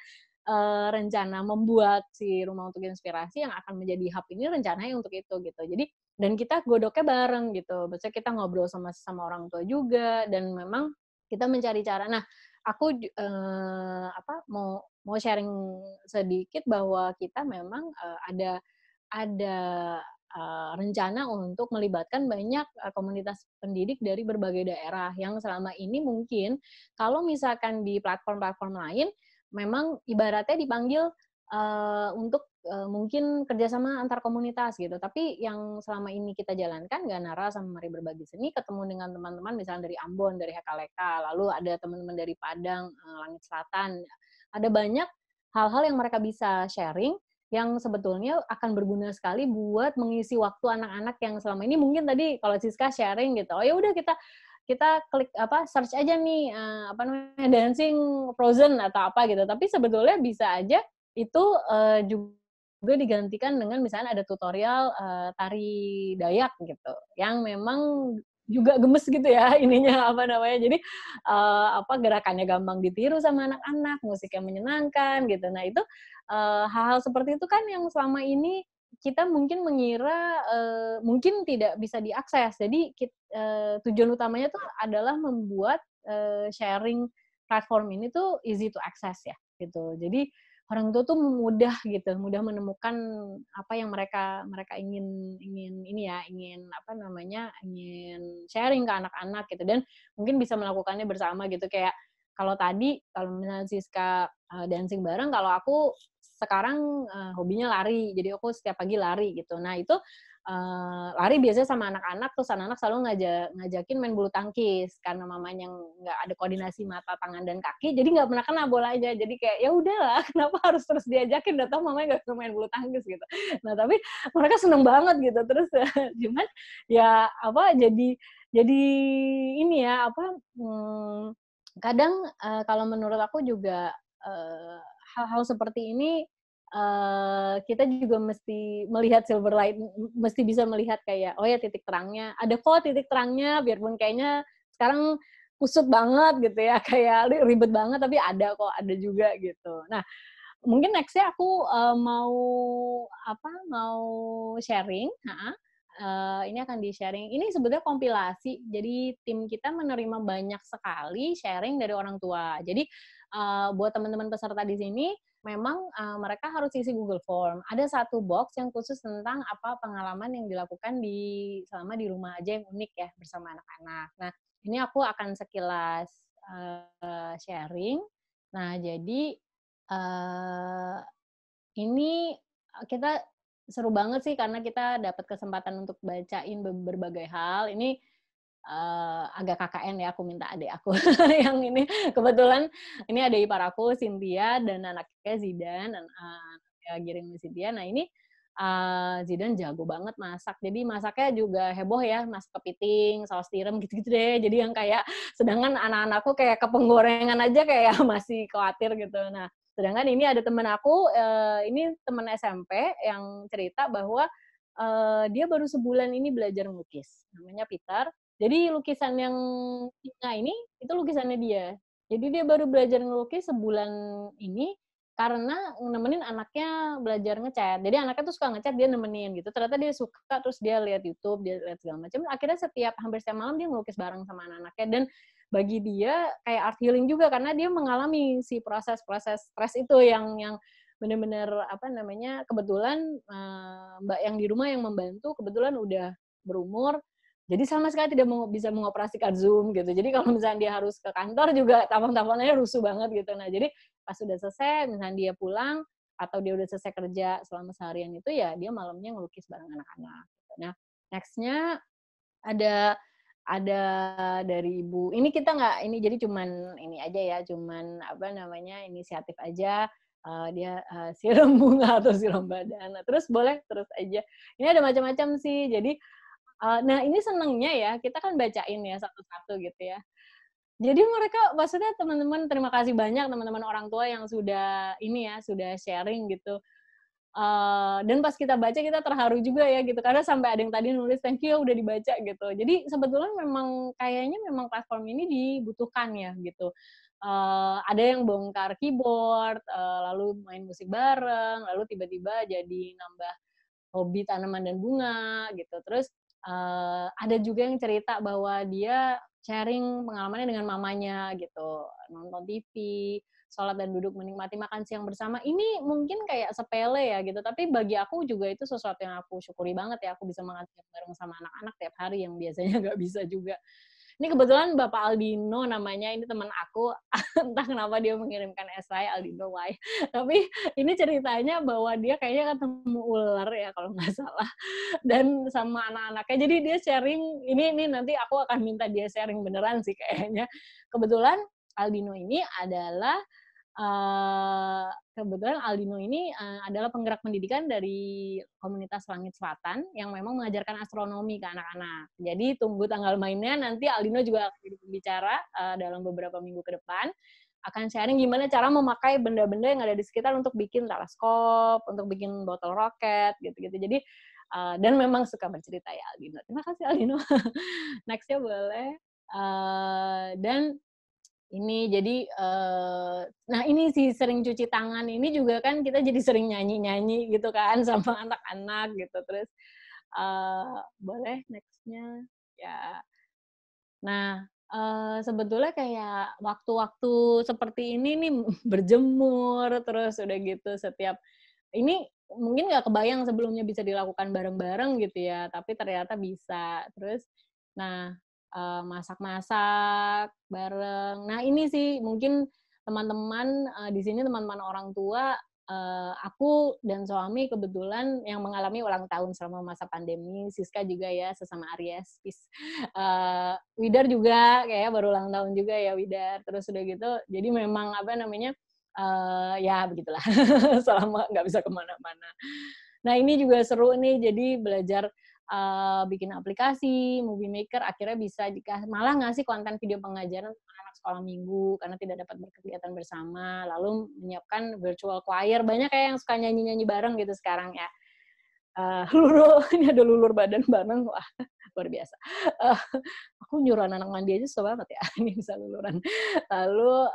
uh, rencana membuat si rumah untuk inspirasi yang akan menjadi hub ini rencananya untuk itu gitu. Jadi dan kita godoknya bareng gitu. Maksudnya kita ngobrol sama sama orang tua juga dan memang kita mencari cara. Nah, aku uh, apa mau mau sharing sedikit bahwa kita memang uh, ada ada uh, rencana untuk melibatkan banyak uh, komunitas pendidik dari berbagai daerah yang selama ini mungkin kalau misalkan di platform-platform lain memang ibaratnya dipanggil uh, untuk uh, mungkin kerjasama antar komunitas gitu. Tapi yang selama ini kita jalankan Ganara sama Mari Berbagi Seni ketemu dengan teman-teman misalnya dari Ambon, dari Hekaleka, lalu ada teman-teman dari Padang, eh, Langit Selatan. Ada banyak hal-hal yang mereka bisa sharing yang sebetulnya akan berguna sekali buat mengisi waktu anak-anak yang selama ini mungkin tadi kalau Siska sharing gitu, oh ya udah kita kita klik apa search aja nih uh, apa namanya dancing frozen atau apa gitu tapi sebetulnya bisa aja itu uh, juga digantikan dengan misalnya ada tutorial uh, tari dayak gitu yang memang juga gemes gitu ya ininya apa namanya jadi uh, apa gerakannya gampang ditiru sama anak-anak musiknya menyenangkan gitu nah itu hal-hal uh, hal -hal seperti itu kan yang selama ini kita mungkin mengira uh, mungkin tidak bisa diakses. Jadi kita, uh, eh, tujuan utamanya tuh adalah membuat uh, sharing platform ini tuh easy to access ya gitu. Jadi orang tua tuh mudah gitu, mudah menemukan apa yang mereka mereka ingin ingin ini ya, ingin apa namanya, ingin sharing ke anak-anak gitu dan mungkin bisa melakukannya bersama gitu kayak kalau tadi kalau misalnya Siska uh, dancing bareng kalau aku sekarang uh, hobinya lari jadi aku setiap pagi lari gitu nah itu uh, lari biasanya sama anak-anak terus anak-anak selalu ngajak ngajakin main bulu tangkis karena mamanya nggak ada koordinasi mata tangan dan kaki jadi nggak pernah kena bolanya jadi kayak ya udahlah kenapa harus terus diajakin udah tau mamanya nggak bisa main bulu tangkis gitu nah tapi mereka seneng banget gitu terus cuman ya apa jadi jadi ini ya apa hmm, kadang uh, kalau menurut aku juga uh, hal-hal seperti ini uh, kita juga mesti melihat silver light, mesti bisa melihat kayak oh ya titik terangnya, ada kok titik terangnya biarpun kayaknya sekarang kusut banget gitu ya, kayak ribet banget tapi ada kok, ada juga gitu. Nah, mungkin nextnya aku uh, mau apa? mau sharing, ha? Uh, eh, ini akan di-sharing. Ini sebetulnya kompilasi. Jadi tim kita menerima banyak sekali sharing dari orang tua. Jadi uh, buat teman-teman peserta di sini memang uh, mereka harus isi Google Form. Ada satu box yang khusus tentang apa pengalaman yang dilakukan di selama di rumah aja yang unik ya bersama anak-anak. Nah, ini aku akan sekilas uh, sharing. Nah, jadi uh, ini kita seru banget sih karena kita dapat kesempatan untuk bacain berbagai hal. Ini uh, agak KKN ya aku minta adik aku yang ini kebetulan ini ada ipar aku Cynthia dan anaknya Zidan dan uh, ya giring Cynthia nah ini uh, eh, Zidan jago banget masak jadi masaknya juga heboh ya masak kepiting saus tiram gitu-gitu deh jadi yang kayak sedangkan anak-anakku kayak kepenggorengan aja kayak masih khawatir gitu nah sedangkan ini ada temen aku uh, ini temen SMP yang cerita bahwa uh, dia baru sebulan ini belajar melukis namanya Peter jadi lukisan yang Cina ini itu lukisannya dia. Jadi dia baru belajar ngelukis sebulan ini karena nemenin anaknya belajar ngecat. Jadi anaknya tuh suka ngecat, dia nemenin gitu. Ternyata dia suka, terus dia lihat YouTube, dia lihat segala macam. Akhirnya setiap hampir setiap malam dia ngelukis bareng sama anak-anaknya dan bagi dia kayak art healing juga karena dia mengalami si proses-proses stres itu yang yang benar-benar apa namanya kebetulan uh, mbak yang di rumah yang membantu kebetulan udah berumur jadi sama sekali tidak bisa mengoperasikan Zoom gitu. Jadi kalau misalnya dia harus ke kantor juga tampang tampangnya rusuh banget gitu. Nah, jadi pas sudah selesai, misalnya dia pulang atau dia udah selesai kerja selama seharian itu ya dia malamnya ngelukis bareng anak-anak. Gitu. Nah, nextnya ada ada dari ibu ini kita nggak ini jadi cuman ini aja ya cuman apa namanya inisiatif aja uh, dia uh, siram bunga atau siram badan nah, terus boleh terus aja ini ada macam-macam sih jadi Uh, nah ini senengnya ya, kita kan bacain ya satu-satu gitu ya. Jadi mereka maksudnya teman-teman terima kasih banyak teman-teman orang tua yang sudah ini ya sudah sharing gitu. Uh, dan pas kita baca kita terharu juga ya gitu karena sampai ada yang tadi nulis thank you ya, udah dibaca gitu jadi sebetulnya memang kayaknya memang platform ini dibutuhkan ya gitu uh, ada yang bongkar keyboard uh, lalu main musik bareng lalu tiba-tiba jadi nambah hobi tanaman dan bunga gitu terus uh, ada juga yang cerita bahwa dia sharing pengalamannya dengan mamanya gitu nonton TV sholat dan duduk menikmati makan siang bersama ini mungkin kayak sepele ya gitu tapi bagi aku juga itu sesuatu yang aku syukuri banget ya aku bisa makan bareng sama anak-anak tiap hari yang biasanya nggak bisa juga ini kebetulan Bapak Aldino namanya, ini teman aku. Entah kenapa dia mengirimkan esai Aldino why. Tapi ini ceritanya bahwa dia kayaknya ketemu ular ya kalau nggak salah. Dan sama anak-anaknya. Jadi dia sharing, ini ini nanti aku akan minta dia sharing beneran sih kayaknya. Kebetulan Aldino ini adalah kebetulan Aldino ini uh, adalah penggerak pendidikan dari komunitas Langit Selatan yang memang mengajarkan astronomi ke anak-anak. Jadi tunggu tanggal mainnya nanti Aldino juga akan jadi pembicara uh, dalam beberapa minggu ke depan akan sharing gimana cara memakai benda-benda yang ada di sekitar untuk bikin teleskop, untuk bikin botol roket gitu-gitu. Jadi uh, dan memang suka bercerita ya Aldino. Terima kasih Aldino. Nextnya boleh. Uh, dan ini jadi uh, nah ini sih sering cuci tangan ini juga kan kita jadi sering nyanyi nyanyi gitu kan sama anak-anak gitu terus uh, boleh nextnya ya nah uh, sebetulnya kayak waktu-waktu seperti ini nih berjemur terus udah gitu setiap ini mungkin nggak kebayang sebelumnya bisa dilakukan bareng-bareng gitu ya tapi ternyata bisa terus nah Eh, masak-masak bareng. Nah ini sih mungkin teman-teman uh, di sini teman-teman orang tua uh, aku dan suami kebetulan yang mengalami ulang tahun selama masa pandemi. Siska juga ya sesama Aries. Uh, Widar juga kayak baru ulang tahun juga ya Widar. Terus udah gitu jadi memang apa namanya uh, ya begitulah selama nggak bisa kemana-mana. Nah ini juga seru nih jadi belajar uh, bikin aplikasi, movie maker, akhirnya bisa malah ngasih konten video pengajaran anak sekolah minggu karena tidak dapat berkegiatan bersama, lalu menyiapkan virtual choir, banyak kayak yang suka nyanyi-nyanyi bareng gitu sekarang ya. Uh, lulu, ini ada lulur badan bareng, wah luar biasa. Uh, aku nyuruh anak mandi aja susah banget ya, ini bisa luluran. Lalu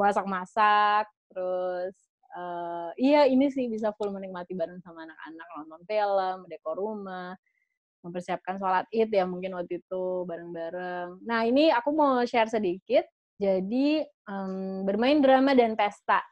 masak-masak, terus uh, iya ini sih bisa full menikmati bareng sama anak-anak nonton film, dekor rumah, mempersiapkan sholat id ya mungkin waktu itu bareng-bareng. Nah ini aku mau share sedikit. Jadi um, bermain drama dan pesta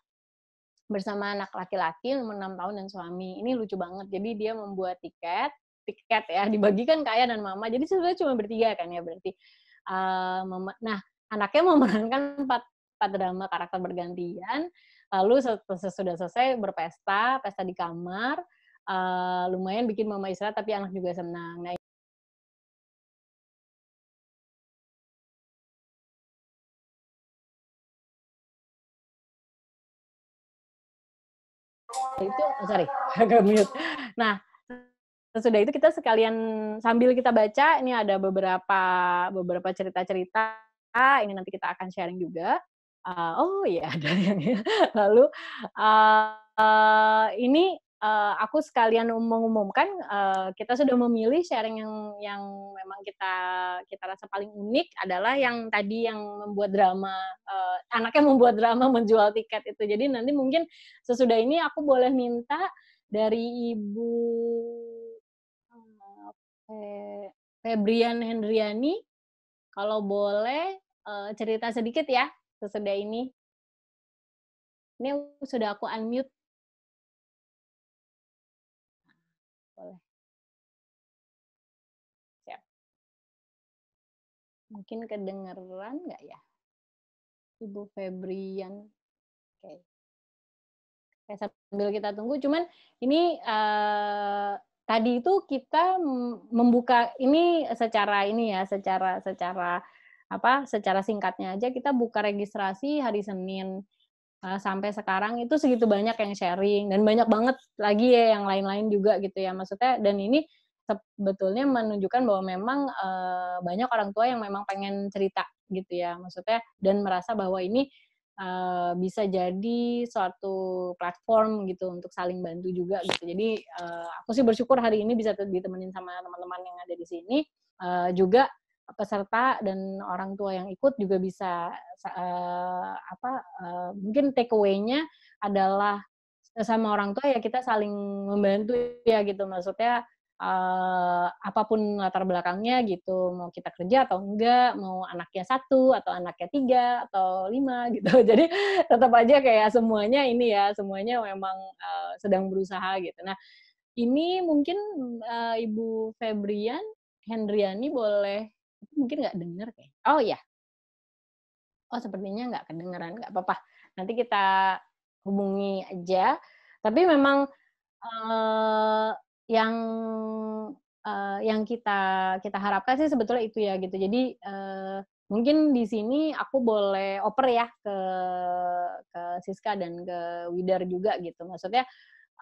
bersama anak laki-laki umur 6 tahun dan suami. Ini lucu banget. Jadi dia membuat tiket, tiket ya dibagikan kaya dan mama. Jadi sebenarnya cuma bertiga kan ya berarti. Uh, eh, mama, nah anaknya memerankan empat empat drama karakter bergantian Lalu sesudah selesai berpesta, pesta di kamar, uh, lumayan bikin mama istirahat tapi anak juga senang. Nah, itu oh sorry agak mute. Nah sesudah itu kita sekalian sambil kita baca ini ada beberapa beberapa cerita cerita ini nanti kita akan sharing juga uh, oh iya ada yang ya. lalu uh, uh, ini uh, aku sekalian mengumumkan uh, kita sudah memilih sharing yang yang memang kita kita rasa paling unik adalah yang tadi yang membuat drama uh, anaknya membuat drama menjual tiket itu jadi nanti mungkin sesudah ini aku boleh minta dari ibu ya, Febrian Hendriani kalau boleh eh, cerita sedikit ya sesudah ini. Ini sudah aku unmute. Boleh. Siap. Mungkin kedengeran nggak ya? Ibu Febrian. Oke. Okay. sambil kita tunggu. Cuman ini uh, tadi itu kita membuka ini secara ini ya, secara secara apa secara singkatnya aja kita buka registrasi hari Senin uh, sampai sekarang itu segitu banyak yang sharing dan banyak banget lagi ya yang lain-lain juga gitu ya maksudnya dan ini sebetulnya menunjukkan bahwa memang uh, banyak orang tua yang memang pengen cerita gitu ya maksudnya dan merasa bahwa ini uh, bisa jadi suatu platform gitu untuk saling bantu juga gitu jadi uh, aku sih bersyukur hari ini bisa ditemenin sama teman-teman yang ada di sini uh, juga peserta dan orang tua yang ikut juga bisa uh, apa uh, mungkin take away-nya adalah sama orang tua ya kita saling membantu ya gitu maksudnya uh, apapun latar belakangnya gitu mau kita kerja atau enggak mau anaknya satu atau anaknya tiga atau lima gitu jadi tetap aja kayak semuanya ini ya semuanya memang uh, sedang berusaha gitu nah ini mungkin uh, Ibu Febrian Hendriani boleh mungkin nggak dengar kayak. Oh ya. Oh sepertinya nggak kedengeran, nggak apa-apa. Nanti kita hubungi aja. Tapi memang uh, yang uh, yang kita kita harapkan sih sebetulnya itu ya gitu. Jadi uh, mungkin di sini aku boleh oper ya ke ke Siska dan ke Widar juga gitu. Maksudnya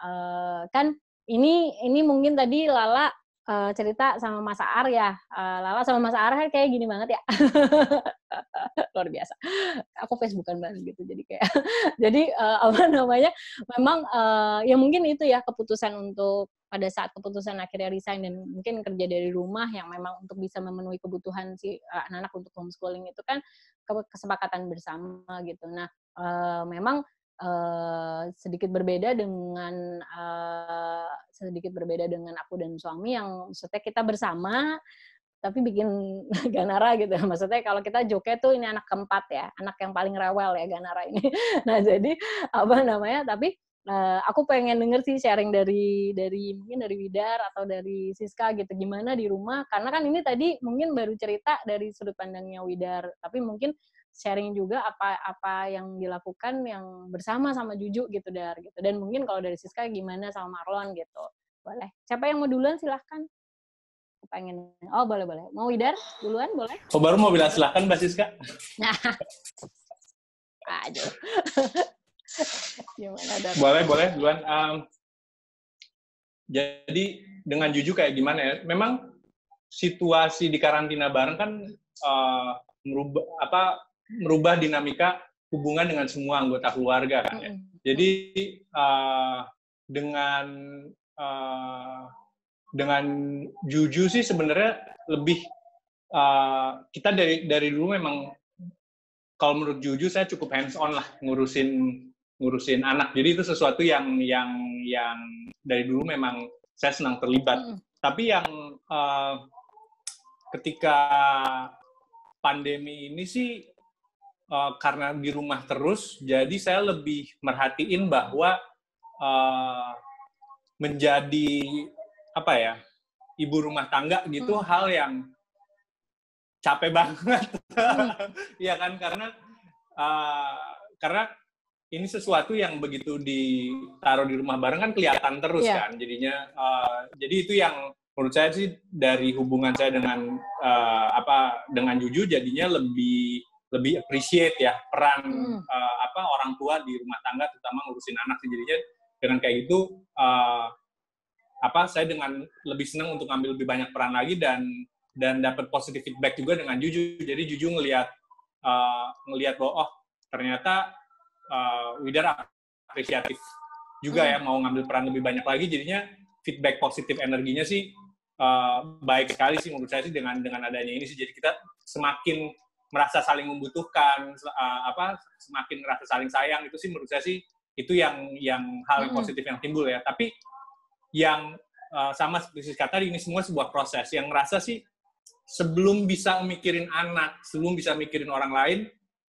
uh, kan ini ini mungkin tadi Lala uh, cerita sama Mas Aar ya. Uh, Lala sama Mas Aar kayak gini banget ya. Luar biasa. Aku Facebookan banget gitu. Jadi kayak jadi uh, apa namanya? Memang uh, ya mungkin itu ya keputusan untuk pada saat keputusan akhirnya resign dan mungkin kerja dari rumah yang memang untuk bisa memenuhi kebutuhan si anak-anak untuk homeschooling itu kan kesepakatan bersama gitu. Nah, uh, memang Uh, sedikit berbeda dengan uh, sedikit berbeda dengan aku dan suami yang maksudnya kita bersama tapi bikin Ganara gitu. Maksudnya kalau kita joke tuh ini anak keempat ya, anak yang paling rewel ya Ganara ini. Nah jadi apa namanya? Tapi uh, aku pengen denger sih sharing dari dari mungkin dari Widar atau dari Siska gitu gimana di rumah. Karena kan ini tadi mungkin baru cerita dari sudut pandangnya Widar, tapi mungkin sharing juga apa apa yang dilakukan yang bersama sama Juju gitu dar gitu dan mungkin kalau dari Siska gimana sama Marlon gitu boleh siapa yang mau duluan silahkan pengen oh boleh boleh mau widar duluan boleh oh baru mau bilang silahkan Mbak Siska nah aduh gimana dar boleh boleh duluan um, jadi dengan Juju kayak gimana ya memang situasi di karantina bareng kan uh, merubah apa merubah dinamika hubungan dengan semua anggota keluarga kan ya. Jadi uh, dengan uh, dengan Juju sih sebenarnya lebih uh, kita dari dari dulu memang kalau menurut Juju saya cukup hands on lah ngurusin ngurusin anak. Jadi itu sesuatu yang yang yang dari dulu memang saya senang terlibat. Mm. Tapi yang uh, ketika pandemi ini sih uh, karena di rumah terus, jadi saya lebih merhatiin bahwa uh, menjadi apa ya ibu rumah tangga gitu hmm. hal yang capek banget, hmm. ya kan karena uh, karena ini sesuatu yang begitu ditaruh di rumah bareng kan kelihatan terus yeah. kan, jadinya uh, jadi itu yang menurut saya sih dari hubungan saya dengan uh, apa dengan Juju jadinya lebih lebih appreciate ya peran hmm. uh, apa orang tua di rumah tangga terutama ngurusin anak sih jadinya dengan kayak gitu uh, apa saya dengan lebih senang untuk ngambil lebih banyak peran lagi dan dan dapat positive feedback juga dengan jujur jadi jujur ngelihat uh, ngelihat bahwa oh ternyata uh, Widar apresiatif juga hmm. ya mau ngambil peran lebih banyak lagi jadinya feedback positif energinya sih uh, baik sekali sih menurut saya sih dengan dengan adanya ini sih jadi kita semakin merasa saling membutuhkan eh, apa semakin merasa saling sayang itu sih menurut saya sih itu yang yang hal yang hmm. positif yang timbul ya tapi yang eh, sama seperti kata tadi ini semua sebuah proses yang merasa sih sebelum bisa mikirin anak sebelum bisa mikirin orang lain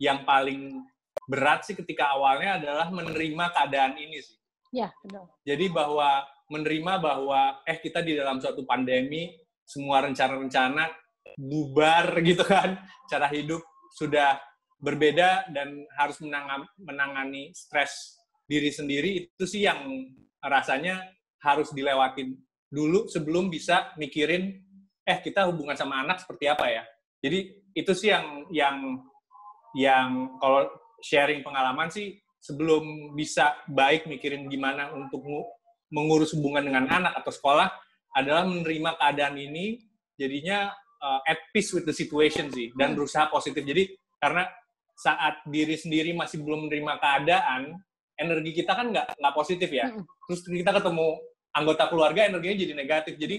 yang paling berat sih ketika awalnya adalah menerima keadaan ini sih ya benar jadi bahwa menerima bahwa eh kita di dalam suatu pandemi semua rencana-rencana bubar gitu kan cara hidup sudah berbeda dan harus menangani, menangani stres diri sendiri itu sih yang rasanya harus dilewatin dulu sebelum bisa mikirin eh kita hubungan sama anak seperti apa ya jadi itu sih yang yang yang kalau sharing pengalaman sih sebelum bisa baik mikirin gimana untuk mengurus hubungan dengan anak atau sekolah adalah menerima keadaan ini jadinya uh, at peace with the situation sih dan hmm. berusaha positif. Jadi karena saat diri sendiri masih belum menerima keadaan, energi kita kan nggak nggak positif ya. Hmm. Terus kita ketemu anggota keluarga energinya jadi negatif. Jadi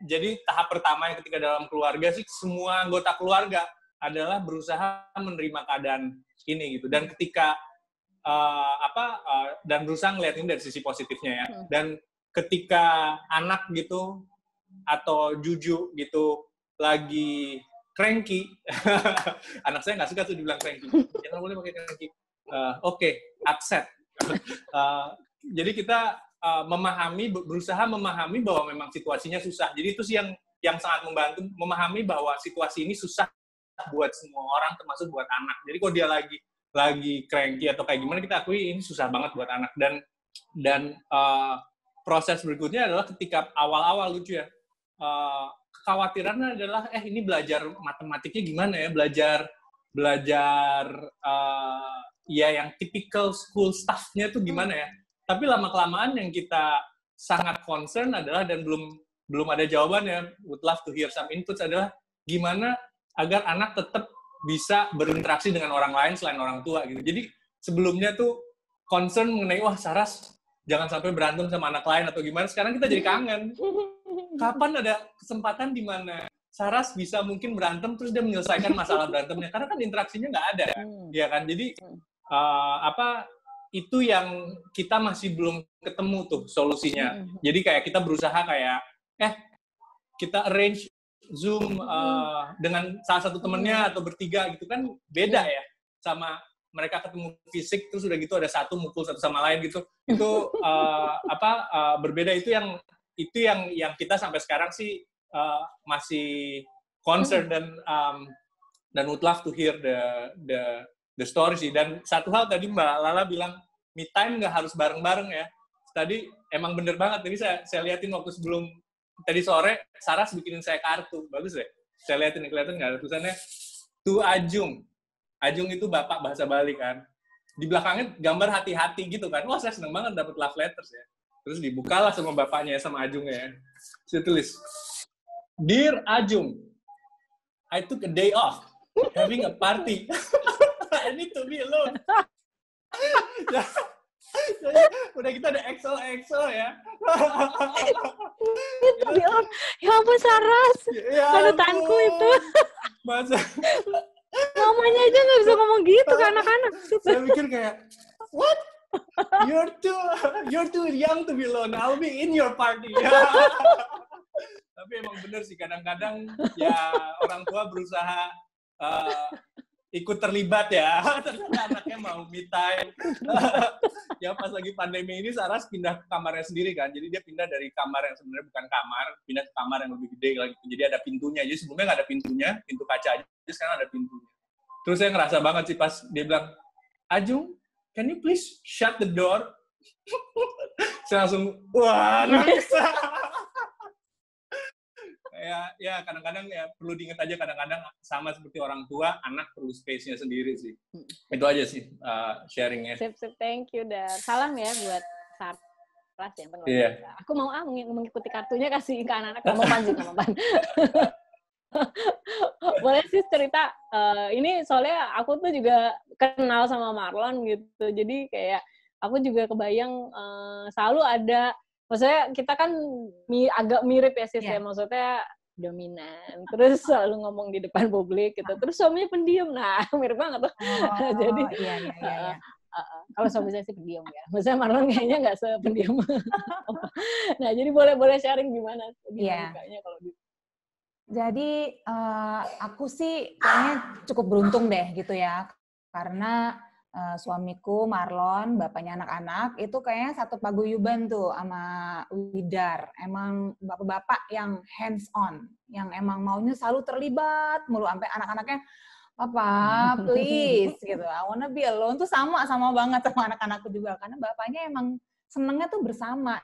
jadi tahap pertama yang ketika dalam keluarga sih semua anggota keluarga adalah berusaha menerima keadaan ini gitu. Dan ketika uh, apa uh, dan berusaha ngeliat ini dari sisi positifnya ya. Hmm. Dan ketika anak gitu atau Juju gitu lagi cranky, anak saya nggak suka tuh dibilang cranky. Jangan ya, boleh pakai cranky. Uh, Oke, okay, accept. uh, jadi kita uh, memahami, berusaha memahami bahwa memang situasinya susah. Jadi itu sih yang yang sangat membantu memahami bahwa situasi ini susah buat semua orang, termasuk buat anak. Jadi kalau dia lagi lagi cranky atau kayak gimana kita akui ini susah banget buat anak dan dan uh, proses berikutnya adalah ketika awal-awal lucu ya uh, adalah eh ini belajar matematiknya gimana ya belajar belajar uh, ya yang typical school stuffnya tuh gimana ya tapi lama kelamaan yang kita sangat concern adalah dan belum belum ada ya would love to hear some inputs adalah gimana agar anak tetap bisa berinteraksi dengan orang lain selain orang tua gitu jadi sebelumnya tuh concern mengenai wah Saras jangan sampai berantem sama anak lain atau gimana sekarang kita jadi kangen kapan ada kesempatan di mana Saras bisa mungkin berantem terus dia menyelesaikan masalah berantemnya karena kan interaksinya nggak ada kan? hmm. ya kan jadi uh, apa itu yang kita masih belum ketemu tuh solusinya hmm. hmm. jadi kayak kita berusaha kayak eh kita arrange zoom uh, dengan salah satu temennya hmm. atau bertiga gitu kan beda ya sama mereka ketemu fisik terus udah gitu ada satu mukul satu sama lain gitu itu uh, apa uh, berbeda itu yang itu yang yang kita sampai sekarang sih uh, masih concern dan um, dan would love to hear the the the story sih. Dan satu hal tadi Mbak Lala bilang me time nggak harus bareng-bareng ya. Tadi emang bener banget. Tadi saya saya liatin waktu sebelum tadi sore Saras bikinin saya kartu bagus deh. Saya liatin kelihatan nggak tulisannya Tu Ajung. Ajung itu bapak bahasa Bali kan. Di belakangnya gambar hati-hati gitu kan. Wah saya seneng banget dapet love letters ya. Terus dibukalah sama bapaknya, sama Ajung ya. Saya tulis, Dear Ajung, I took a day off having a party. I need to be alone. udah kita ada Excel Excel ya. itu ya bilang, ya, ya ampun Saras, ya itu. Masa? Mamanya aja nggak bisa ngomong gitu ke anak-anak. Saya mikir kayak, what? you're too you're too young to be alone. I'll be in your party. Tapi emang bener sih kadang-kadang ya orang tua berusaha uh, ikut terlibat ya. Ternyata anaknya mau me time. ya pas lagi pandemi ini Saras pindah ke kamarnya sendiri kan. Jadi dia pindah dari kamar yang sebenarnya bukan kamar, pindah ke kamar yang lebih gede lagi. Jadi ada pintunya. Jadi sebelumnya nggak ada pintunya, pintu kaca aja. Jadi sekarang ada pintunya. Terus saya ngerasa banget sih pas dia bilang, Ajung, can you please shut the door? saya langsung, wah, nangis. ya, ya kadang-kadang ya perlu diingat aja kadang-kadang sama seperti orang tua, anak perlu space-nya sendiri sih. Hmm. Itu aja sih uh, sharingnya. Sip, sip, thank you, Dar. Salam ya buat Sar. kelas ya. Yeah. Aku mau ah mengikuti kartunya kasih ke anak-anak. Kamu panjang, kamu panjang. boleh sih cerita uh, ini soalnya aku tuh juga kenal sama Marlon gitu jadi kayak aku juga kebayang uh, selalu ada maksudnya kita kan mi agak mirip ya sih yeah. ya iya. maksudnya dominan terus selalu ngomong di depan publik gitu terus suaminya pendiam nah mirip banget tuh oh, jadi iya, iya, iya. Uh, Uh, kalau suami saya sih pendiam ya. Maksudnya Marlon kayaknya nggak sependiam. nah, jadi boleh-boleh sharing gimana, gimana yeah. kalau gitu. Jadi uh, aku sih kayaknya cukup beruntung deh gitu ya, karena uh, suamiku Marlon, bapaknya anak-anak itu kayaknya satu paguyuban tuh sama Widar. Emang bapak-bapak yang hands on, yang emang maunya selalu terlibat mulu sampai anak-anaknya apa please gitu I wanna be alone tuh sama sama banget sama anak-anakku juga karena bapaknya emang senengnya tuh bersama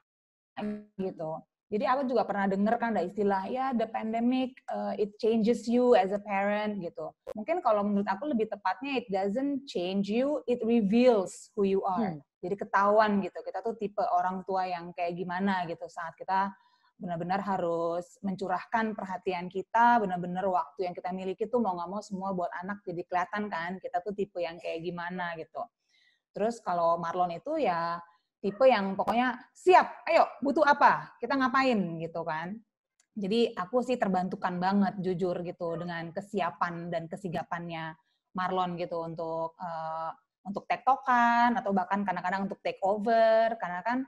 gitu jadi aku juga pernah dengar kan ada istilah ya the pandemic uh, it changes you as a parent gitu. Mungkin kalau menurut aku lebih tepatnya it doesn't change you, it reveals who you are. Hmm. Jadi ketahuan gitu. Kita tuh tipe orang tua yang kayak gimana gitu saat kita benar-benar harus mencurahkan perhatian kita, benar-benar waktu yang kita miliki tuh mau nggak mau semua buat anak jadi kelihatan kan kita tuh tipe yang kayak gimana gitu. Terus kalau Marlon itu ya tipe yang pokoknya siap, ayo butuh apa, kita ngapain gitu kan. Jadi aku sih terbantukan banget jujur gitu dengan kesiapan dan kesigapannya Marlon gitu untuk uh, untuk tektokan atau bahkan kadang-kadang untuk take over karena kan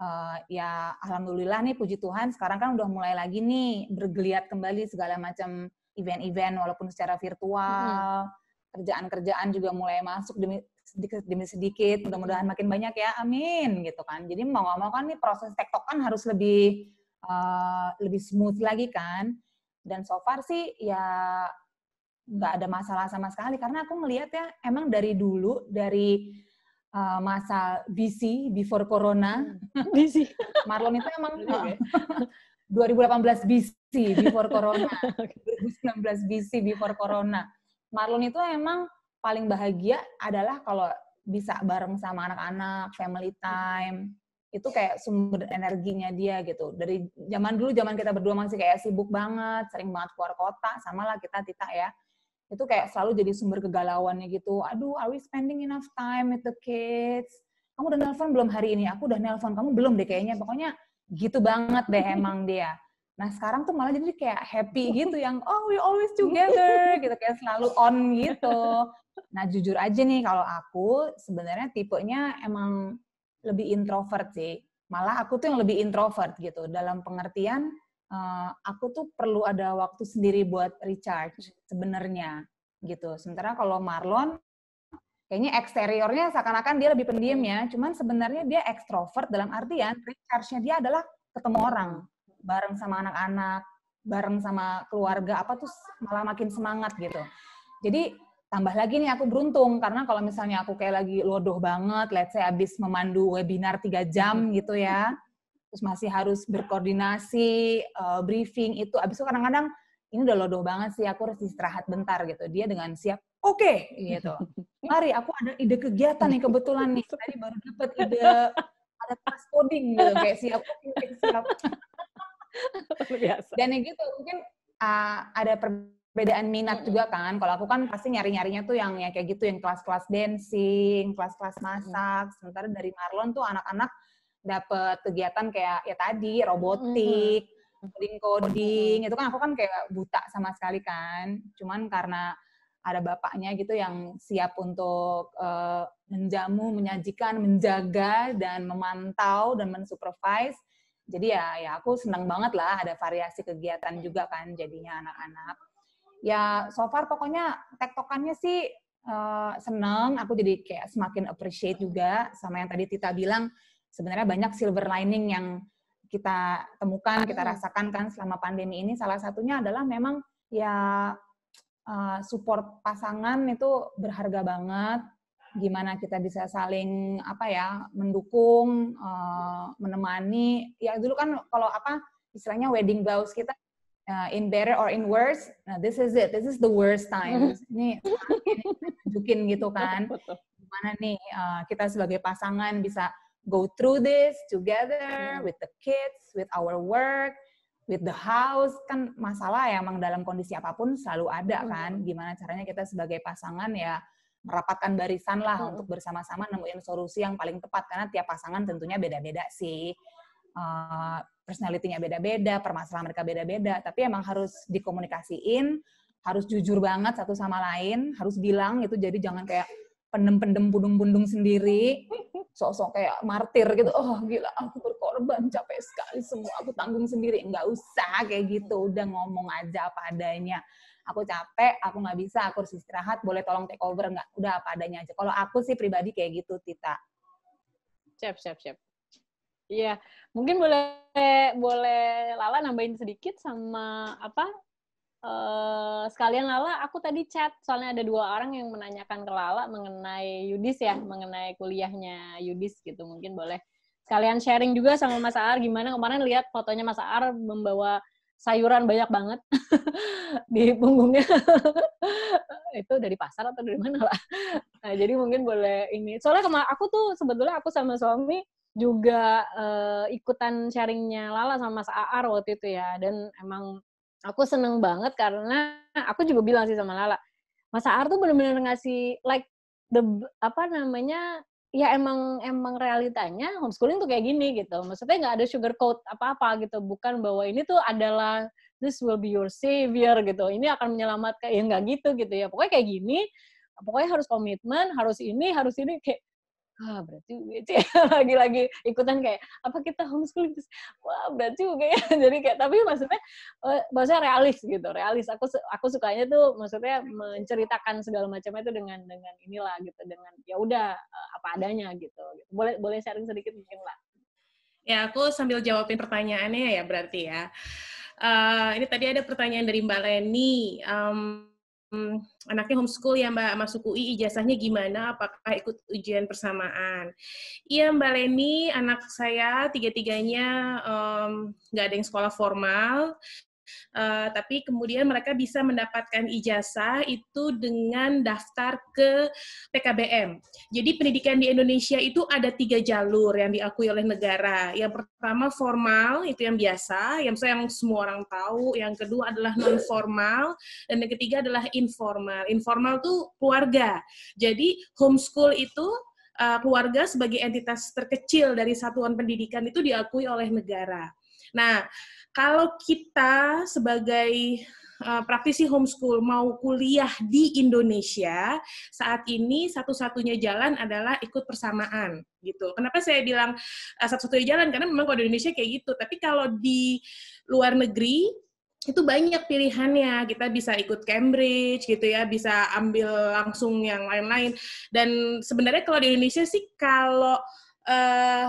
uh, ya alhamdulillah nih puji Tuhan sekarang kan udah mulai lagi nih bergeliat kembali segala macam event-event walaupun secara virtual. kerjaan kerjaan-kerjaan juga mulai masuk demi sedikit demi sedikit, mudah-mudahan makin banyak ya, amin gitu kan. Jadi mau nggak mau kan nih proses tektokan harus lebih uh, lebih smooth lagi kan. Dan so far sih ya nggak ada masalah sama sekali karena aku melihat ya emang dari dulu dari uh, masa BC before corona BC hmm, Marlon itu emang uh, 2018 BC before corona 2019 BC before corona Marlon itu emang paling bahagia adalah kalau bisa bareng sama anak-anak, family time. Itu kayak sumber energinya dia gitu. Dari zaman dulu zaman kita berdua masih kayak sibuk banget, sering banget keluar kota, sama lah kita Tita ya. Itu kayak selalu jadi sumber kegalauannya gitu. Aduh, are we spending enough time with the kids? Kamu udah nelpon belum hari ini? Aku udah nelpon, kamu belum deh kayaknya. Pokoknya gitu banget deh emang dia. Nah sekarang tuh malah jadi kayak happy gitu yang oh we always together gitu kayak selalu on gitu. Nah jujur aja nih kalau aku sebenarnya tipenya emang lebih introvert sih. Malah aku tuh yang lebih introvert gitu dalam pengertian uh, aku tuh perlu ada waktu sendiri buat recharge sebenarnya gitu. Sementara kalau Marlon kayaknya eksteriornya seakan-akan dia lebih pendiam ya. Cuman sebenarnya dia ekstrovert dalam artian recharge-nya dia adalah ketemu orang bareng sama anak-anak, bareng sama keluarga apa tuh malah makin semangat gitu. Jadi tambah lagi nih aku beruntung karena kalau misalnya aku kayak lagi lodoh banget, let's say abis memandu webinar tiga jam hmm. gitu ya. Terus masih harus berkoordinasi, uh, briefing itu abis itu kadang-kadang ini udah lodoh banget sih, aku harus istirahat bentar gitu. Dia dengan siap, oke okay, gitu. Mari, aku ada ide kegiatan nih kebetulan nih. Tadi baru dapet ide ada pas coding gitu, kayak siap, siap. Dan yang gitu mungkin uh, ada perbedaan minat juga kan. Kalau aku kan pasti nyari-nyarinya tuh yang ya kayak gitu yang kelas-kelas dancing, kelas-kelas masak. Sementara dari Marlon tuh anak-anak dapat kegiatan kayak ya tadi robotik, coding coding. Itu kan aku kan kayak buta sama sekali kan. Cuman karena ada bapaknya gitu yang siap untuk uh, menjamu, menyajikan, menjaga dan memantau dan mensupervise jadi ya ya aku senang banget lah ada variasi kegiatan juga kan jadinya anak-anak ya so far pokoknya tektokannya sih uh, seneng aku jadi kayak semakin appreciate juga sama yang tadi Tita bilang sebenarnya banyak silver lining yang kita temukan kita rasakan kan selama pandemi ini salah satunya adalah memang ya uh, support pasangan itu berharga banget gimana kita bisa saling apa ya mendukung eh, menemani ya dulu kan kalau apa istilahnya wedding vows kita eh, in better or in worse nah this is it this is the worst time mm-hmm. ini tunjukin gitu kan gimana nih eh, kita sebagai pasangan bisa go through this together mm-hmm. with the kids with our work with the house kan masalah ya emang dalam kondisi apapun selalu ada mm-hmm. kan gimana caranya kita sebagai pasangan ya merapatkan barisan lah hmm. untuk bersama-sama nemuin solusi yang paling tepat karena tiap pasangan tentunya beda-beda sih uh, eh, personalitinya beda-beda permasalahan mereka beda-beda tapi emang harus dikomunikasiin harus jujur banget satu sama lain harus bilang itu jadi jangan kayak pendem-pendem bundung-bundung sendiri sosok kayak martir gitu oh gila aku berkorban capek sekali semua aku tanggung sendiri nggak usah kayak gitu udah ngomong aja apa adanya aku capek, aku nggak bisa, aku harus istirahat, boleh tolong take over nggak? Udah apa adanya aja. Kalau aku sih pribadi kayak gitu, Tita. Siap, siap, siap. Iya, mungkin boleh boleh Lala nambahin sedikit sama apa? Uh, sekalian Lala, aku tadi chat soalnya ada dua orang yang menanyakan ke Lala mengenai Yudis ya, mengenai kuliahnya Yudis gitu. Mungkin boleh sekalian sharing juga sama Mas Ar gimana kemarin lihat fotonya Mas Ar membawa sayuran banyak banget di punggungnya itu dari pasar atau dari mana lah nah, jadi mungkin boleh ini soalnya kemarin aku tuh sebetulnya aku sama suami juga uh, ikutan sharingnya Lala sama Mas Aar waktu itu ya dan emang aku seneng banget karena aku juga bilang sih sama Lala Mas Aar tuh bener-bener ngasih like the apa namanya ya emang emang realitanya homeschooling tuh kayak gini gitu. Maksudnya nggak ada sugar coat apa-apa gitu. Bukan bahwa ini tuh adalah this will be your savior gitu. Ini akan menyelamatkan ya nggak gitu gitu ya. Pokoknya kayak gini. Pokoknya harus komitmen, harus ini, harus ini kayak wah berarti juga lagi-lagi ikutan kayak apa kita homeschooling terus wah berarti juga ya jadi kayak tapi maksudnya eh, maksudnya realis gitu realis aku aku sukanya tuh maksudnya menceritakan segala macamnya itu dengan dengan inilah gitu dengan ya udah eh, apa adanya gitu, gitu boleh boleh sharing sedikit mungkin lah ya aku sambil jawabin pertanyaannya ya berarti ya uh, ini tadi ada pertanyaan dari Mbak Leni um, anaknya homeschool ya Mbak, masuk UI ijazahnya gimana, apakah ikut ujian persamaan. Iya Mbak Leni, anak saya tiga-tiganya nggak um, ada yang sekolah formal, Uh, tapi kemudian mereka bisa mendapatkan ijazah itu dengan daftar ke PKBM. Jadi pendidikan di Indonesia itu ada tiga jalur yang diakui oleh negara. Yang pertama formal itu yang biasa, yang saya yang semua orang tahu. Yang kedua adalah non formal dan yang ketiga adalah informal. Informal itu keluarga. Jadi homeschool itu eh, keluarga sebagai entitas terkecil dari satuan pendidikan itu diakui oleh negara. Nah, kalau kita sebagai uh, praktisi homeschool mau kuliah di Indonesia, saat ini satu-satunya jalan adalah ikut persamaan gitu. Kenapa saya bilang uh, satu-satunya jalan karena memang kalau di Indonesia kayak gitu, tapi kalau di luar negeri itu banyak pilihannya kita bisa ikut Cambridge gitu ya bisa ambil langsung yang lain-lain dan sebenarnya kalau di Indonesia sih kalau uh,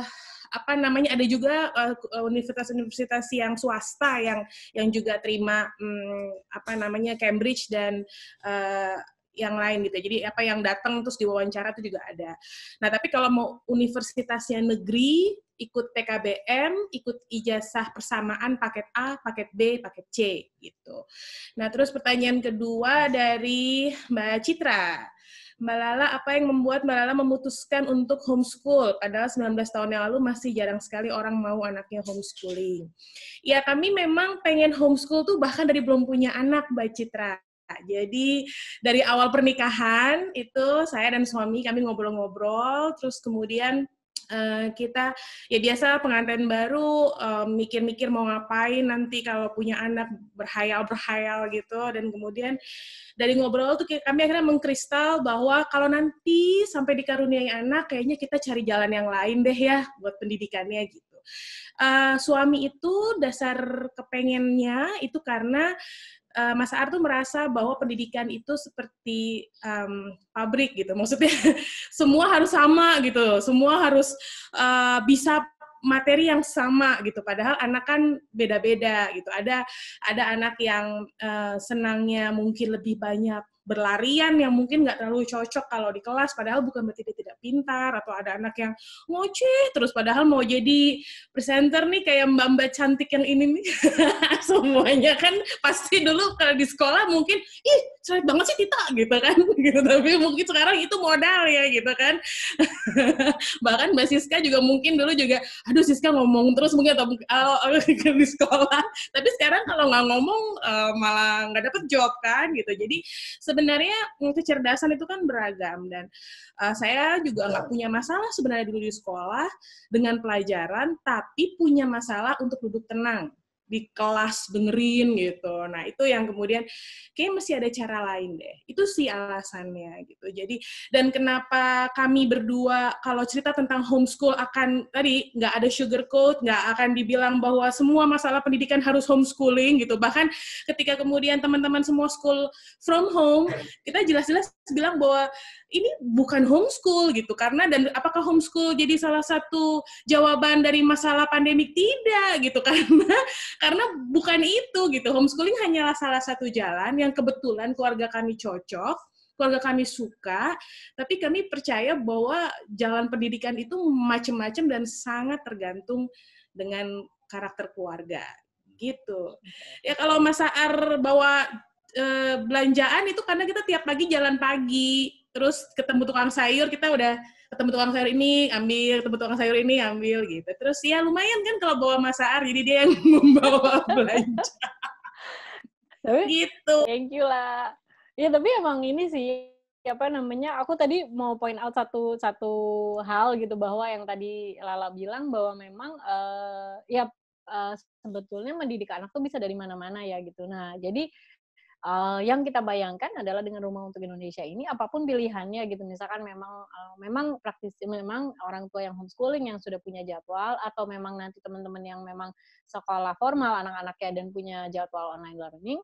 apa namanya ada juga eh, eh, universitas-universitas uh, yang swasta yang yang juga terima um, apa namanya Cambridge dan uh, yang lain gitu. Jadi apa yang datang terus diwawancara itu juga ada. Nah, tapi kalau mau universitasnya negeri, ikut PKBM, ikut ijazah persamaan paket A, paket B, paket C gitu. Nah, terus pertanyaan kedua dari Mbak Citra. Mbak Lala, apa yang membuat Mbak Lala memutuskan untuk homeschool? Padahal 19 tahun yang lalu masih jarang sekali orang mau anaknya homeschooling. Ya, kami memang pengen homeschool tuh bahkan dari belum punya anak, Mbak Citra. Jadi dari awal pernikahan itu saya dan suami kami ngobrol-ngobrol, terus kemudian Eh, kita ya biasa pengantin baru eh, mikir-mikir uh, mau ngapain nanti kalau punya anak berhayal-berhayal gitu dan kemudian dari ngobrol tuh kami akhirnya mengkristal bahwa kalau nanti sampai dikaruniai anak kayaknya kita cari jalan yang lain deh ya buat pendidikannya gitu uh, suami itu dasar kepengennya itu karena uh, Mas Ar tuh merasa bahwa pendidikan itu seperti um, pabrik gitu, maksudnya semua harus sama gitu, semua harus uh, bisa materi yang sama gitu padahal anak kan beda-beda gitu ada ada anak yang uh, senangnya mungkin lebih banyak berlarian yang mungkin nggak terlalu cocok kalau di kelas padahal bukan berarti dia tidak pintar atau ada anak yang ngoceh terus padahal mau jadi presenter nih kayak mbak mbak cantik yang ini nih semuanya kan pasti dulu kalau di sekolah mungkin ih cewek banget sih Tita gitu kan gitu tapi mungkin sekarang itu modal ya gitu kan bahkan Mbak Siska juga mungkin dulu juga aduh Siska ngomong terus mungkin atau uh, di sekolah tapi sekarang kalau nggak ngomong uh, malah nggak dapet job kan gitu jadi sebenarnya kecerdasan itu kan beragam dan uh, saya juga nggak iya. punya masalah sebenarnya dulu di sekolah dengan pelajaran tapi punya masalah untuk duduk tenang di kelas dengerin gitu. Nah, itu yang kemudian kayak mesti ada cara lain deh. Itu sih alasannya gitu. Jadi dan kenapa kami berdua kalau cerita tentang homeschool akan tadi nggak ada sugar coat, nggak akan dibilang bahwa semua masalah pendidikan harus homeschooling gitu. Bahkan ketika kemudian teman-teman semua school from home, kita jelas-jelas bilang bahwa ini bukan homeschool gitu karena dan apakah homeschool jadi salah satu jawaban dari masalah pandemik tidak gitu karena karena bukan itu gitu homeschooling hanyalah salah satu jalan yang kebetulan keluarga kami cocok keluarga kami suka, tapi kami percaya bahwa jalan pendidikan itu macam-macam dan sangat tergantung dengan karakter keluarga gitu. Ya kalau Mas Ar bawa eh, belanjaan itu karena kita tiap pagi jalan pagi terus ketemu tukang sayur kita udah ketemu tukang sayur ini ambil ketemu tukang sayur ini ambil gitu terus ya lumayan kan kalau bawa masaar jadi dia yang membawa belanja tapi, gitu thank you lah ya tapi emang ini sih apa namanya aku tadi mau point out satu satu hal gitu bahwa yang tadi Lala bilang bahwa memang uh, ya uh, sebetulnya mendidik anak tuh bisa dari mana-mana ya gitu nah jadi uh, yang kita bayangkan adalah dengan rumah untuk Indonesia ini apapun pilihannya gitu misalkan memang uh, memang praktis memang orang tua yang homeschooling yang sudah punya jadwal atau memang nanti teman-teman yang memang sekolah formal anak-anaknya dan punya jadwal online learning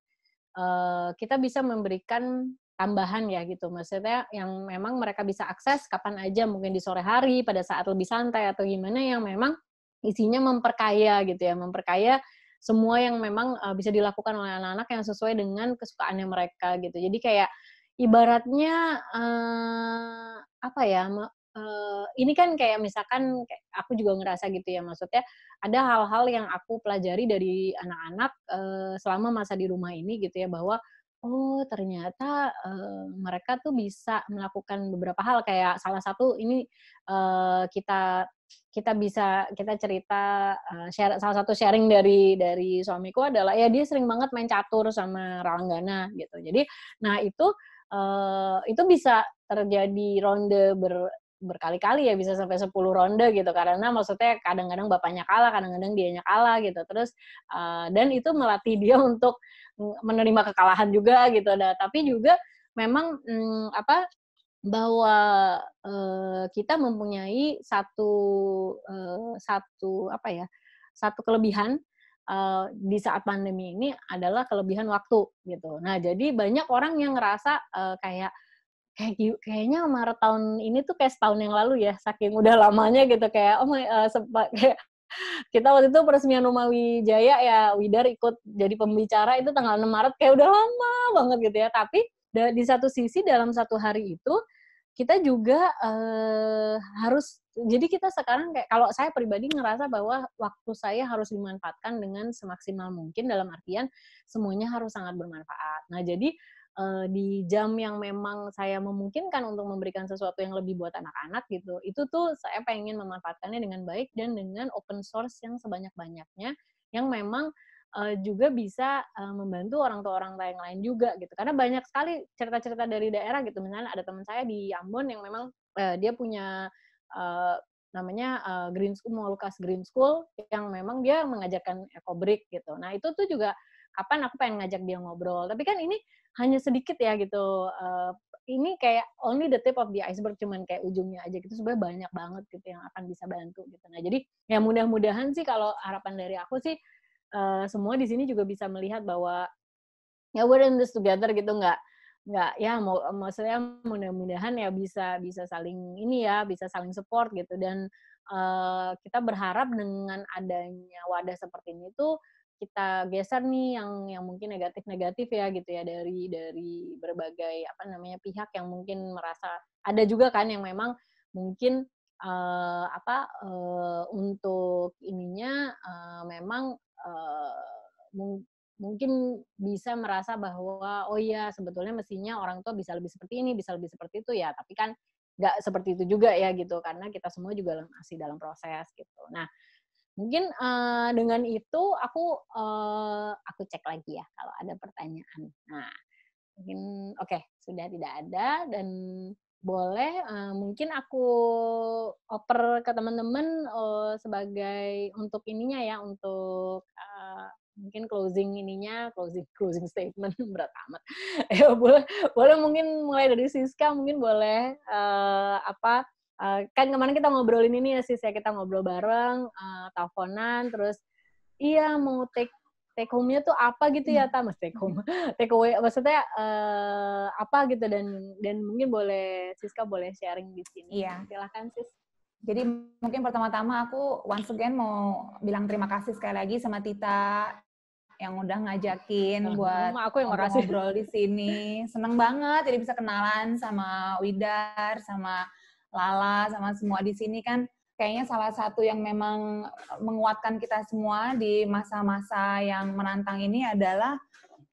uh, kita bisa memberikan tambahan ya gitu maksudnya yang memang mereka bisa akses kapan aja mungkin di sore hari pada saat lebih santai atau gimana yang memang isinya memperkaya gitu ya memperkaya semua yang memang uh, bisa dilakukan oleh anak-anak yang sesuai dengan kesukaannya mereka gitu. Jadi kayak ibaratnya uh, apa ya? Uh, ini kan kayak misalkan aku juga ngerasa gitu ya maksudnya ada hal-hal yang aku pelajari dari anak-anak uh, selama masa di rumah ini gitu ya bahwa oh ternyata uh, mereka tuh bisa melakukan beberapa hal kayak salah satu ini uh, kita kita bisa kita cerita uh, share salah satu sharing dari dari suamiku adalah ya dia sering banget main catur sama Ranggana gitu. Jadi nah itu uh, itu bisa terjadi ronde ber berkali-kali ya bisa sampai 10 ronde gitu karena maksudnya kadang-kadang bapaknya kalah, kadang-kadang dianya kalah gitu. Terus uh, dan itu melatih dia untuk mm, menerima kekalahan juga gitu. Nah, tapi juga memang hmm, apa bahwa uh, kita mempunyai satu uh, satu apa ya satu kelebihan uh, di saat pandemi ini adalah kelebihan waktu gitu. Nah jadi banyak orang yang ngerasa uh, kayak kayak kayaknya Maret tahun ini tuh kayak setahun yang lalu ya saking udah lamanya gitu kayak oh my uh, sempat kayak kita waktu itu peresmian rumah Wijaya ya Widar ikut jadi pembicara itu tanggal 6 Maret kayak udah lama banget gitu ya tapi di satu sisi dalam satu hari itu kita juga uh, harus jadi kita sekarang kayak kalau saya pribadi ngerasa bahwa waktu saya harus dimanfaatkan dengan semaksimal mungkin dalam artian semuanya harus sangat bermanfaat. Nah, jadi uh, di jam yang memang saya memungkinkan untuk memberikan sesuatu yang lebih buat anak-anak gitu, itu tuh saya pengen memanfaatkannya dengan baik dan dengan open source yang sebanyak-banyaknya yang memang uh, juga bisa uh, membantu orang tua orang tua yang lain juga gitu karena banyak sekali cerita-cerita dari daerah gitu misalnya ada teman saya di Ambon yang memang uh, dia punya uh, namanya uh, Green School Molukas Green School yang memang dia mengajarkan eco break gitu nah itu tuh juga kapan aku pengen ngajak dia ngobrol tapi kan ini hanya sedikit ya gitu uh, ini kayak only the tip of the iceberg cuman kayak ujungnya aja gitu sebenarnya banyak banget gitu yang akan bisa bantu gitu nah jadi ya mudah-mudahan sih kalau harapan dari aku sih Eh, semua di sini juga bisa melihat bahwa ya we're in this together gitu nggak nggak ya mau maksudnya mudah-mudahan ya bisa bisa saling ini ya bisa saling support gitu dan uh, kita berharap dengan adanya wadah seperti ini tuh kita geser nih yang yang mungkin negatif-negatif ya gitu ya dari dari berbagai apa namanya pihak yang mungkin merasa ada juga kan yang memang mungkin uh, apa uh, untuk ininya uh, memang uh, mungkin bisa merasa bahwa oh iya sebetulnya mestinya orang tua bisa lebih seperti ini bisa lebih seperti itu ya tapi kan nggak seperti itu juga ya gitu karena kita semua juga masih dalam proses gitu nah mungkin uh, dengan itu aku uh, aku cek lagi ya kalau ada pertanyaan nah mungkin oke okay, sudah tidak ada dan boleh uh, mungkin aku oper ke teman-teman uh, sebagai untuk ininya ya untuk uh, mungkin closing ininya closing closing statement berat amat ya boleh boleh mungkin mulai dari Siska mungkin boleh uh, apa uh, kan kemarin kita ngobrolin ini ya Siska ya, kita ngobrol bareng uh, teleponan terus iya mau take take home-nya tuh apa gitu ya Tama Take home, take away, maksudnya uh, apa gitu dan dan mungkin boleh Siska boleh sharing di sini. Iya. Silahkan Sis. Jadi mungkin pertama-tama aku once again mau bilang terima kasih sekali lagi sama Tita yang udah ngajakin hmm, buat aku yang ngobrol di sini. Seneng banget jadi bisa kenalan sama Widar, sama Lala, sama semua di sini kan kayaknya salah satu yang memang menguatkan kita semua di masa-masa yang menantang ini adalah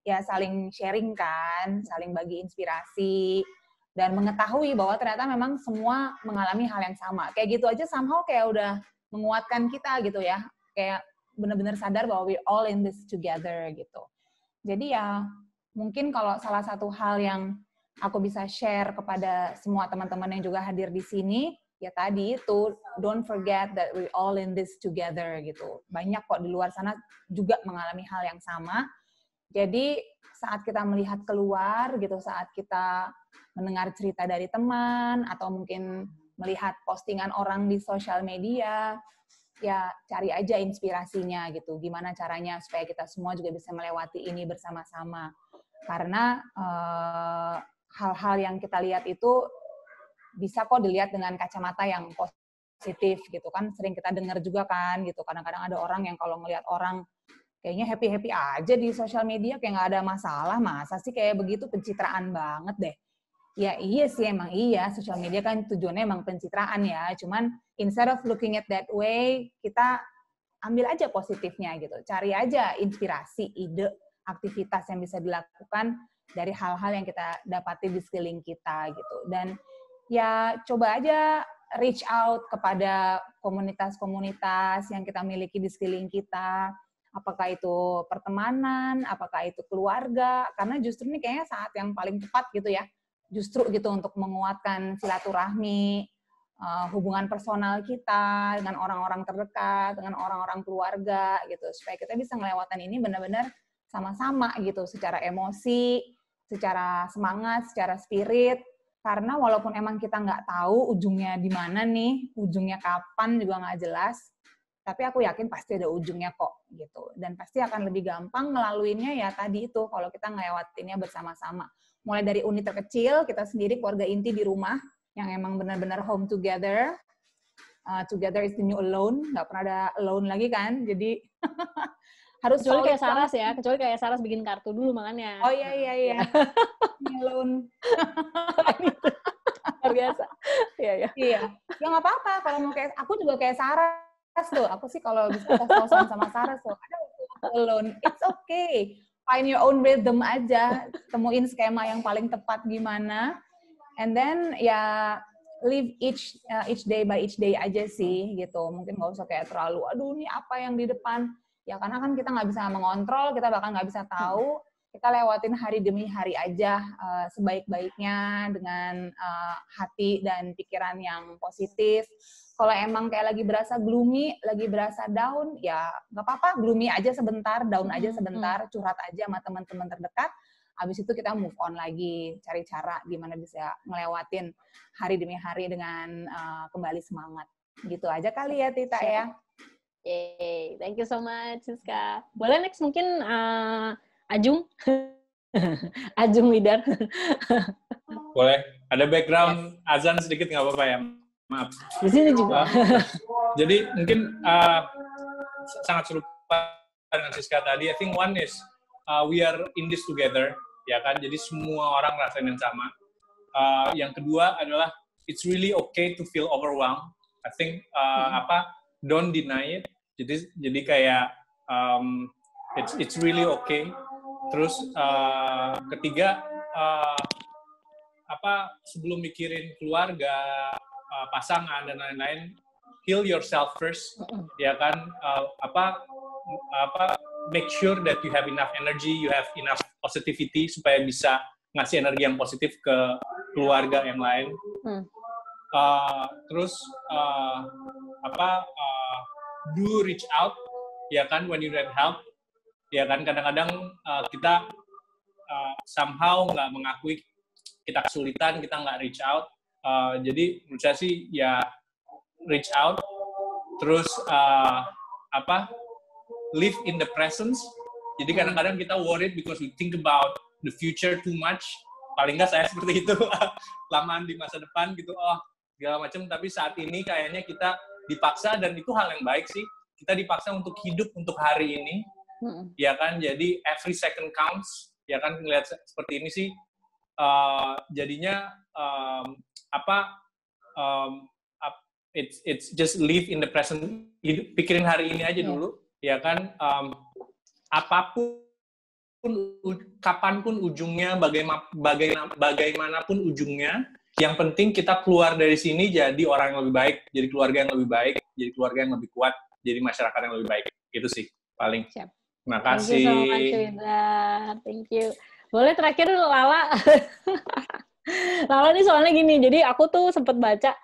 ya saling sharing kan, saling bagi inspirasi dan mengetahui bahwa ternyata memang semua mengalami hal yang sama. Kayak gitu aja somehow kayak udah menguatkan kita gitu ya. Kayak benar-benar sadar bahwa we all in this together gitu. Jadi ya mungkin kalau salah satu hal yang aku bisa share kepada semua teman-teman yang juga hadir di sini ya tadi itu don't forget that we all in this together gitu. Banyak kok di luar sana juga mengalami hal yang sama. Jadi saat kita melihat keluar gitu, saat kita mendengar cerita dari teman atau mungkin melihat postingan orang di sosial media, ya cari aja inspirasinya gitu. Gimana caranya supaya kita semua juga bisa melewati ini bersama-sama. Karena eh, hal-hal uh, yang kita lihat itu bisa kok dilihat dengan kacamata yang positif gitu kan sering kita dengar juga kan gitu kadang-kadang ada orang yang kalau ngelihat orang kayaknya happy happy aja di sosial media kayak nggak ada masalah masa sih kayak begitu pencitraan banget deh ya iya sih emang iya sosial media kan tujuannya emang pencitraan ya cuman instead of looking at that way kita ambil aja positifnya gitu cari aja inspirasi ide aktivitas yang bisa dilakukan dari hal-hal yang kita dapati di sekeliling kita gitu dan ya coba aja reach out kepada komunitas-komunitas yang kita miliki di sekeliling kita. Apakah itu pertemanan, apakah itu keluarga, karena justru ini kayaknya saat yang paling tepat gitu ya. Justru gitu untuk menguatkan silaturahmi, eh, hubungan personal kita dengan orang-orang terdekat, dengan orang-orang keluarga gitu. Supaya kita bisa ngelewatan ini benar-benar sama-sama gitu secara emosi, secara semangat, secara spirit, karena walaupun emang kita nggak tahu ujungnya di mana nih, ujungnya kapan juga nggak jelas, tapi aku yakin pasti ada ujungnya kok gitu. Dan pasti akan lebih gampang ngelaluinnya ya tadi itu kalau kita ngelewatinnya bersama-sama. Mulai dari unit terkecil, kita sendiri keluarga inti di rumah yang emang benar-benar home together. Uh, together is the new alone, nggak pernah ada alone lagi kan. Jadi harus kecuali kayak Saras ya kecuali kayak Saras bikin kartu dulu makanya oh iya iya iya melon iya. iya, gitu. luar biasa iya iya iya ya nggak apa-apa kalau mau kayak aku juga kayak Saras tuh aku sih kalau bisa kosong kosan sama Saras tuh ada melon. it's okay find your own rhythm aja temuin skema yang paling tepat gimana and then ya live each uh, each day by each day aja sih gitu mungkin nggak usah kayak terlalu aduh ini apa yang di depan ya karena kan kita nggak bisa mengontrol kita bahkan nggak bisa hmm. tahu kita lewatin hari demi hari aja uh, sebaik-baiknya dengan uh, hati dan pikiran yang positif. Kalau emang kayak lagi berasa gloomy, lagi berasa down, ya nggak apa-apa, gloomy aja sebentar, down aja hmm, hmm. sebentar, curhat aja sama teman-teman terdekat. Habis itu kita move on lagi, cari cara gimana bisa ngelewatin hari demi hari dengan uh, kembali semangat. Gitu aja kali ya Tita ya. Yay, thank you so much Siska. Boleh next mungkin uh, Ajung? Ajung Widar. Boleh. Ada background yes. azan sedikit nggak apa-apa ya? Maaf. Di sini juga. Ah. jadi mungkin uh, sangat serupa dengan Siska tadi. I think one is uh, we are in this together, ya kan? Jadi semua orang rasain yang sama. Uh, yang kedua adalah it's really okay to feel overwhelmed. I think uh, hmm. apa don't deny it. Jadi jadi kayak um, it's it's really okay. Terus uh, ketiga uh, apa sebelum mikirin keluarga, uh, pasangan dan lain-lain, heal yourself first, ya kan? Uh, apa apa make sure that you have enough energy, you have enough positivity supaya bisa ngasih energi yang positif ke keluarga yang lain. Hmm. Uh, terus uh, apa uh, do reach out ya kan when you need help ya kan kadang-kadang uh, kita uh, somehow nggak mengakui kita kesulitan kita nggak reach out uh, jadi menurut saya sih ya reach out terus uh, apa live in the presence jadi kadang-kadang kita worried because we think about the future too much paling nggak saya seperti itu lamaan di masa depan gitu oh segala macam tapi saat ini kayaknya kita dipaksa dan itu hal yang baik sih kita dipaksa untuk hidup untuk hari ini hmm ya kan jadi every second counts ya kan ngelihat seperti ini sih uh, jadinya um, apa um, it's it's just live in the present pikirin hari ini aja yeah. dulu ya kan um, apapun kapanpun ujungnya bagaimana bagaimanapun ujungnya yang penting kita keluar dari sini jadi orang yang lebih baik, jadi keluarga yang lebih baik, jadi keluarga yang lebih kuat, jadi masyarakat yang lebih baik. Itu sih paling. Siap. Terima kasih. Thank you so Thank you. Boleh terakhir Lala. Lala nih soalnya gini, jadi aku tuh sempat baca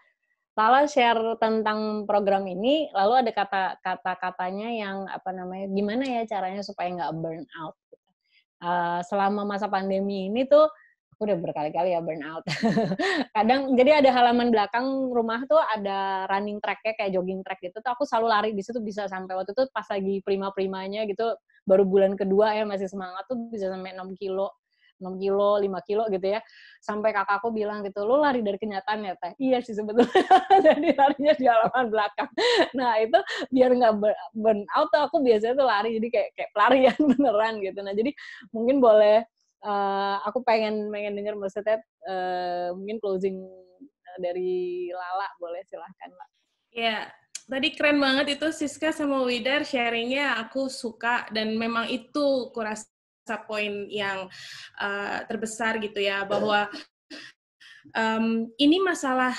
Lala share tentang program ini, lalu ada kata-kata-katanya yang apa namanya, gimana ya caranya supaya nggak burn out. Uh, selama masa pandemi ini tuh aku udah berkali-kali ya burnout. Kadang jadi ada halaman belakang rumah tuh ada running tracknya kayak jogging track gitu tuh aku selalu lari di situ bisa sampai waktu itu pas lagi prima-primanya gitu baru bulan kedua ya masih semangat tuh bisa sampai 6 kilo 6 kilo, 5 kilo gitu ya. Sampai kakakku bilang gitu, lo lari dari kenyataan ya, Teh? Iya sih sebetulnya. Jadi larinya di halaman belakang. Nah, itu biar nggak burn out, aku biasanya tuh lari. Jadi kayak, kayak pelarian beneran gitu. Nah, jadi mungkin boleh Eh, aku pengen pengen dengar maksudnya uh, mungkin closing eh, dari Lala boleh silahkan Mbak. Iya, tadi keren banget itu Siska sama Widar sharingnya aku suka dan memang itu kurasa poin yang uh, terbesar gitu ya bahwa um, ini masalah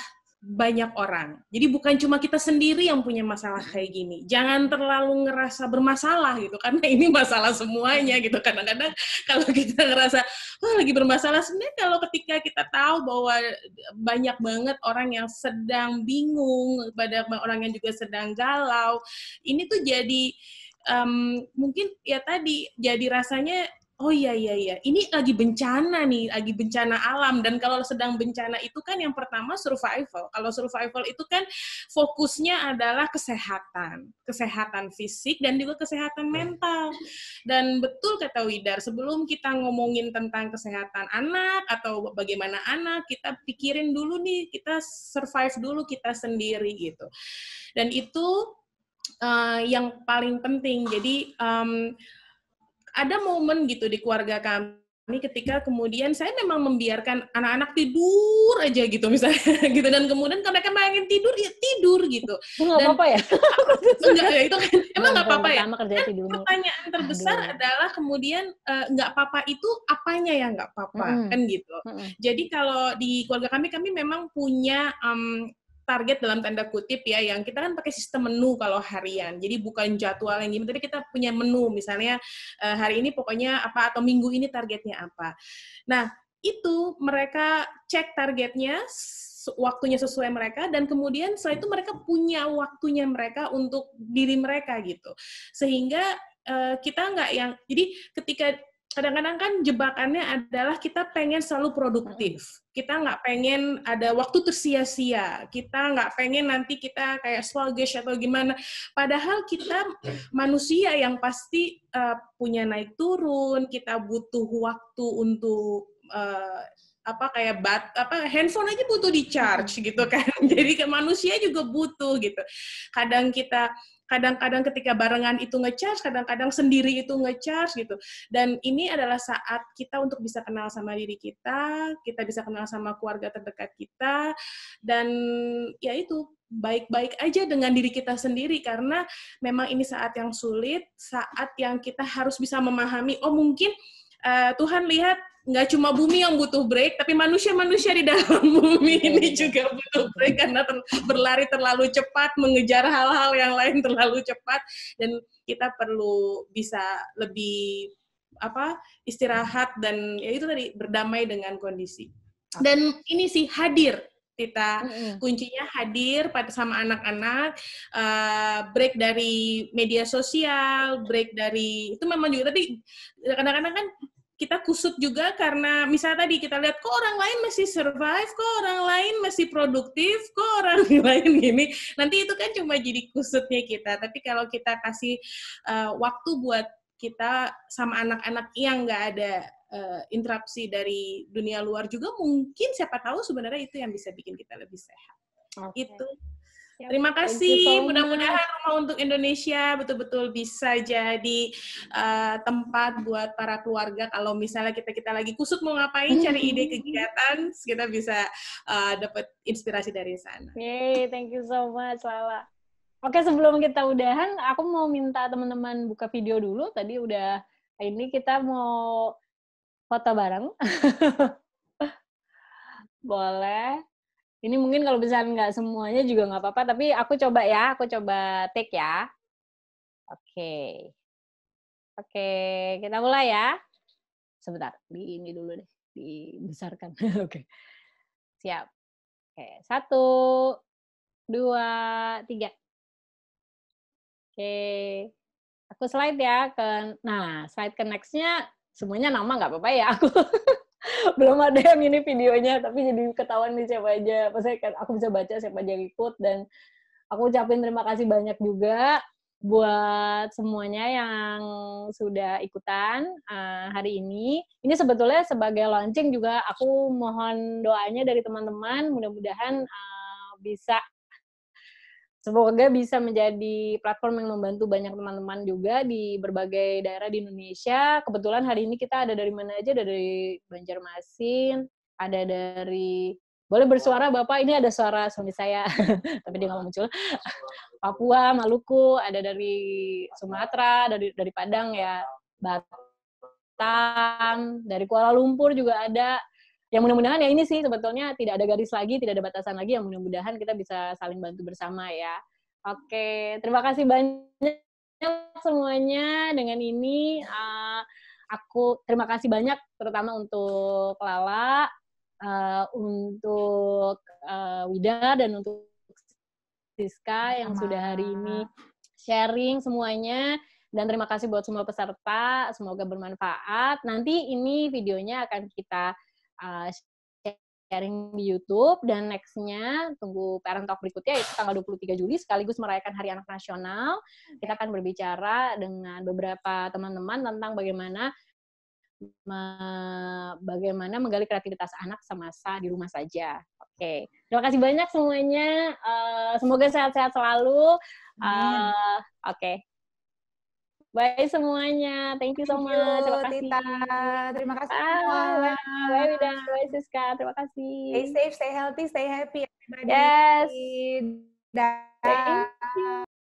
banyak orang. Jadi bukan cuma kita sendiri yang punya masalah kayak gini. Jangan terlalu ngerasa bermasalah gitu karena ini masalah semuanya gitu. Kadang-kadang kalau kita ngerasa oh, lagi bermasalah sebenarnya kalau ketika kita tahu bahwa banyak banget orang yang sedang bingung, pada orang yang juga sedang galau, ini tuh jadi um, mungkin ya tadi jadi rasanya oh iya iya iya ini lagi bencana nih lagi bencana alam dan kalau sedang bencana itu kan yang pertama survival kalau survival itu kan fokusnya adalah kesehatan kesehatan fisik dan juga kesehatan hmm. mental dan betul kata Widar sebelum kita ngomongin tentang kesehatan anak atau bagaimana anak kita pikirin dulu nih kita survive dulu kita sendiri gitu dan itu uh, yang paling penting jadi um, ada momen gitu di keluarga kami ketika kemudian saya memang membiarkan anak-anak tidur aja gitu misalnya gitu dan kemudian kalau mereka pengen tidur ya tidur gitu itu nggak apa-apa ya enggak ya itu kan emang nggak apa-apa ya kan pertanyaan terbesar Aduh. adalah kemudian eh, nggak uh, apa-apa itu apanya yang nggak apa-apa -hmm. kan gitu -hmm. jadi kalau di keluarga kami kami memang punya um, target dalam tanda kutip ya yang kita kan pakai sistem menu kalau harian jadi bukan jadwal yang gimana tapi kita punya menu misalnya eh, hari ini pokoknya apa atau minggu ini targetnya apa nah itu mereka cek targetnya waktunya sesuai mereka dan kemudian setelah itu mereka punya waktunya mereka untuk diri mereka gitu sehingga eh, kita nggak yang jadi ketika kadang-kadang kan jebakannya adalah kita pengen selalu produktif. Kita nggak pengen ada waktu tersia-sia. Kita nggak pengen nanti kita kayak sluggish atau gimana. Padahal kita manusia yang pasti uh, punya naik turun. Kita butuh waktu untuk uh, apa kayak bat apa handphone aja butuh di charge gitu kan jadi ke manusia juga butuh gitu kadang kita kadang-kadang ketika barengan itu ngecharge, kadang-kadang sendiri itu ngecharge gitu. Dan ini adalah saat kita untuk bisa kenal sama diri kita, kita bisa kenal sama keluarga terdekat kita, dan ya itu baik-baik aja dengan diri kita sendiri karena memang ini saat yang sulit, saat yang kita harus bisa memahami. Oh mungkin uh, Tuhan lihat nggak cuma bumi yang butuh break, tapi manusia-manusia di dalam bumi iya, ini iya. juga butuh break karena ter berlari terlalu cepat, mengejar hal-hal yang lain terlalu cepat, dan kita perlu bisa lebih apa istirahat dan ya itu tadi berdamai dengan kondisi. Dan ini sih hadir kita Mm-hmm. Kuncinya hadir pada sama anak-anak, uh, break dari media sosial, break dari itu memang juga tapi kadang-kadang kan kita kusut juga karena misalnya tadi kita lihat kok orang lain masih survive, kok orang lain masih produktif, kok orang lain gini. Nanti itu kan cuma jadi kusutnya kita. Tapi kalau kita kasih uh, waktu buat kita sama anak-anak yang nggak ada uh, interupsi dari dunia luar juga mungkin siapa tahu sebenarnya itu yang bisa bikin kita lebih sehat. Okay. Itu Terima kasih. So Mudah-mudahan Rumah untuk Indonesia betul-betul bisa jadi uh, tempat buat para keluarga kalau misalnya kita kita lagi kusut mau ngapain, hmm. cari ide kegiatan, kita bisa uh, eh, dapat inspirasi dari sana. Yay, thank you so much Lala. Oke, sebelum kita udahan, aku mau minta teman-teman buka video dulu. Tadi udah ini kita mau foto bareng. Boleh. Ini mungkin kalau bisa nggak semuanya juga nggak apa-apa, tapi aku coba ya, aku coba take ya. Oke. Okay. Oke, okay, kita mulai ya. Sebentar, di ini dulu deh, dibesarkan. Oke. okay. Siap. Oke, okay. satu, dua, tiga. Oke, okay. aku slide ya ke, nah slide ke nextnya semuanya nama nggak apa-apa ya aku. belum ada yang ini videonya tapi jadi ketahuan nih siapa aja maksudnya kan aku bisa baca siapa aja yang ikut dan aku ucapin terima kasih banyak juga buat semuanya yang sudah ikutan uh, hari ini. Ini sebetulnya sebagai launching juga aku mohon doanya dari teman-teman mudah-mudahan uh, bisa Semoga bisa menjadi platform yang membantu banyak teman-teman juga di berbagai daerah di Indonesia. Kebetulan hari ini kita ada dari mana aja? Ada dari Banjarmasin, ada dari boleh bersuara Bapak, ini ada suara suami saya, tapi dia nggak muncul. Papua, Maluku, ada dari Sumatera, dari dari Padang ya, Batam, dari Kuala Lumpur juga ada, yang mudah-mudahan ya ini sih sebetulnya tidak ada garis lagi, tidak ada batasan lagi. Yang mudah-mudahan kita bisa saling bantu bersama ya. Oke, terima kasih banyak semuanya dengan ini. Eh, aku terima kasih banyak terutama untuk Lala, eh, untuk uh, Wida dan untuk Siska yang Sama. sudah hari ini sharing semuanya dan terima kasih buat semua peserta. Semoga bermanfaat. Nanti ini videonya akan kita uh, sharing di YouTube dan nextnya tunggu Parent Talk berikutnya itu tanggal 23 Juli sekaligus merayakan Hari Anak Nasional. Kita akan berbicara dengan beberapa teman-teman tentang bagaimana me, bagaimana menggali kreativitas anak semasa di rumah saja. Oke, okay. terima kasih banyak semuanya. Uh, semoga sehat-sehat selalu. Uh, Oke, okay. Bye semuanya. Thank you so much. Terima kasih. Tita. Terima kasih. Bye. Bye, Wida. Bye Siska. Terima kasih. Stay safe, stay healthy, stay happy everybody. Yes. Dah. Thank you.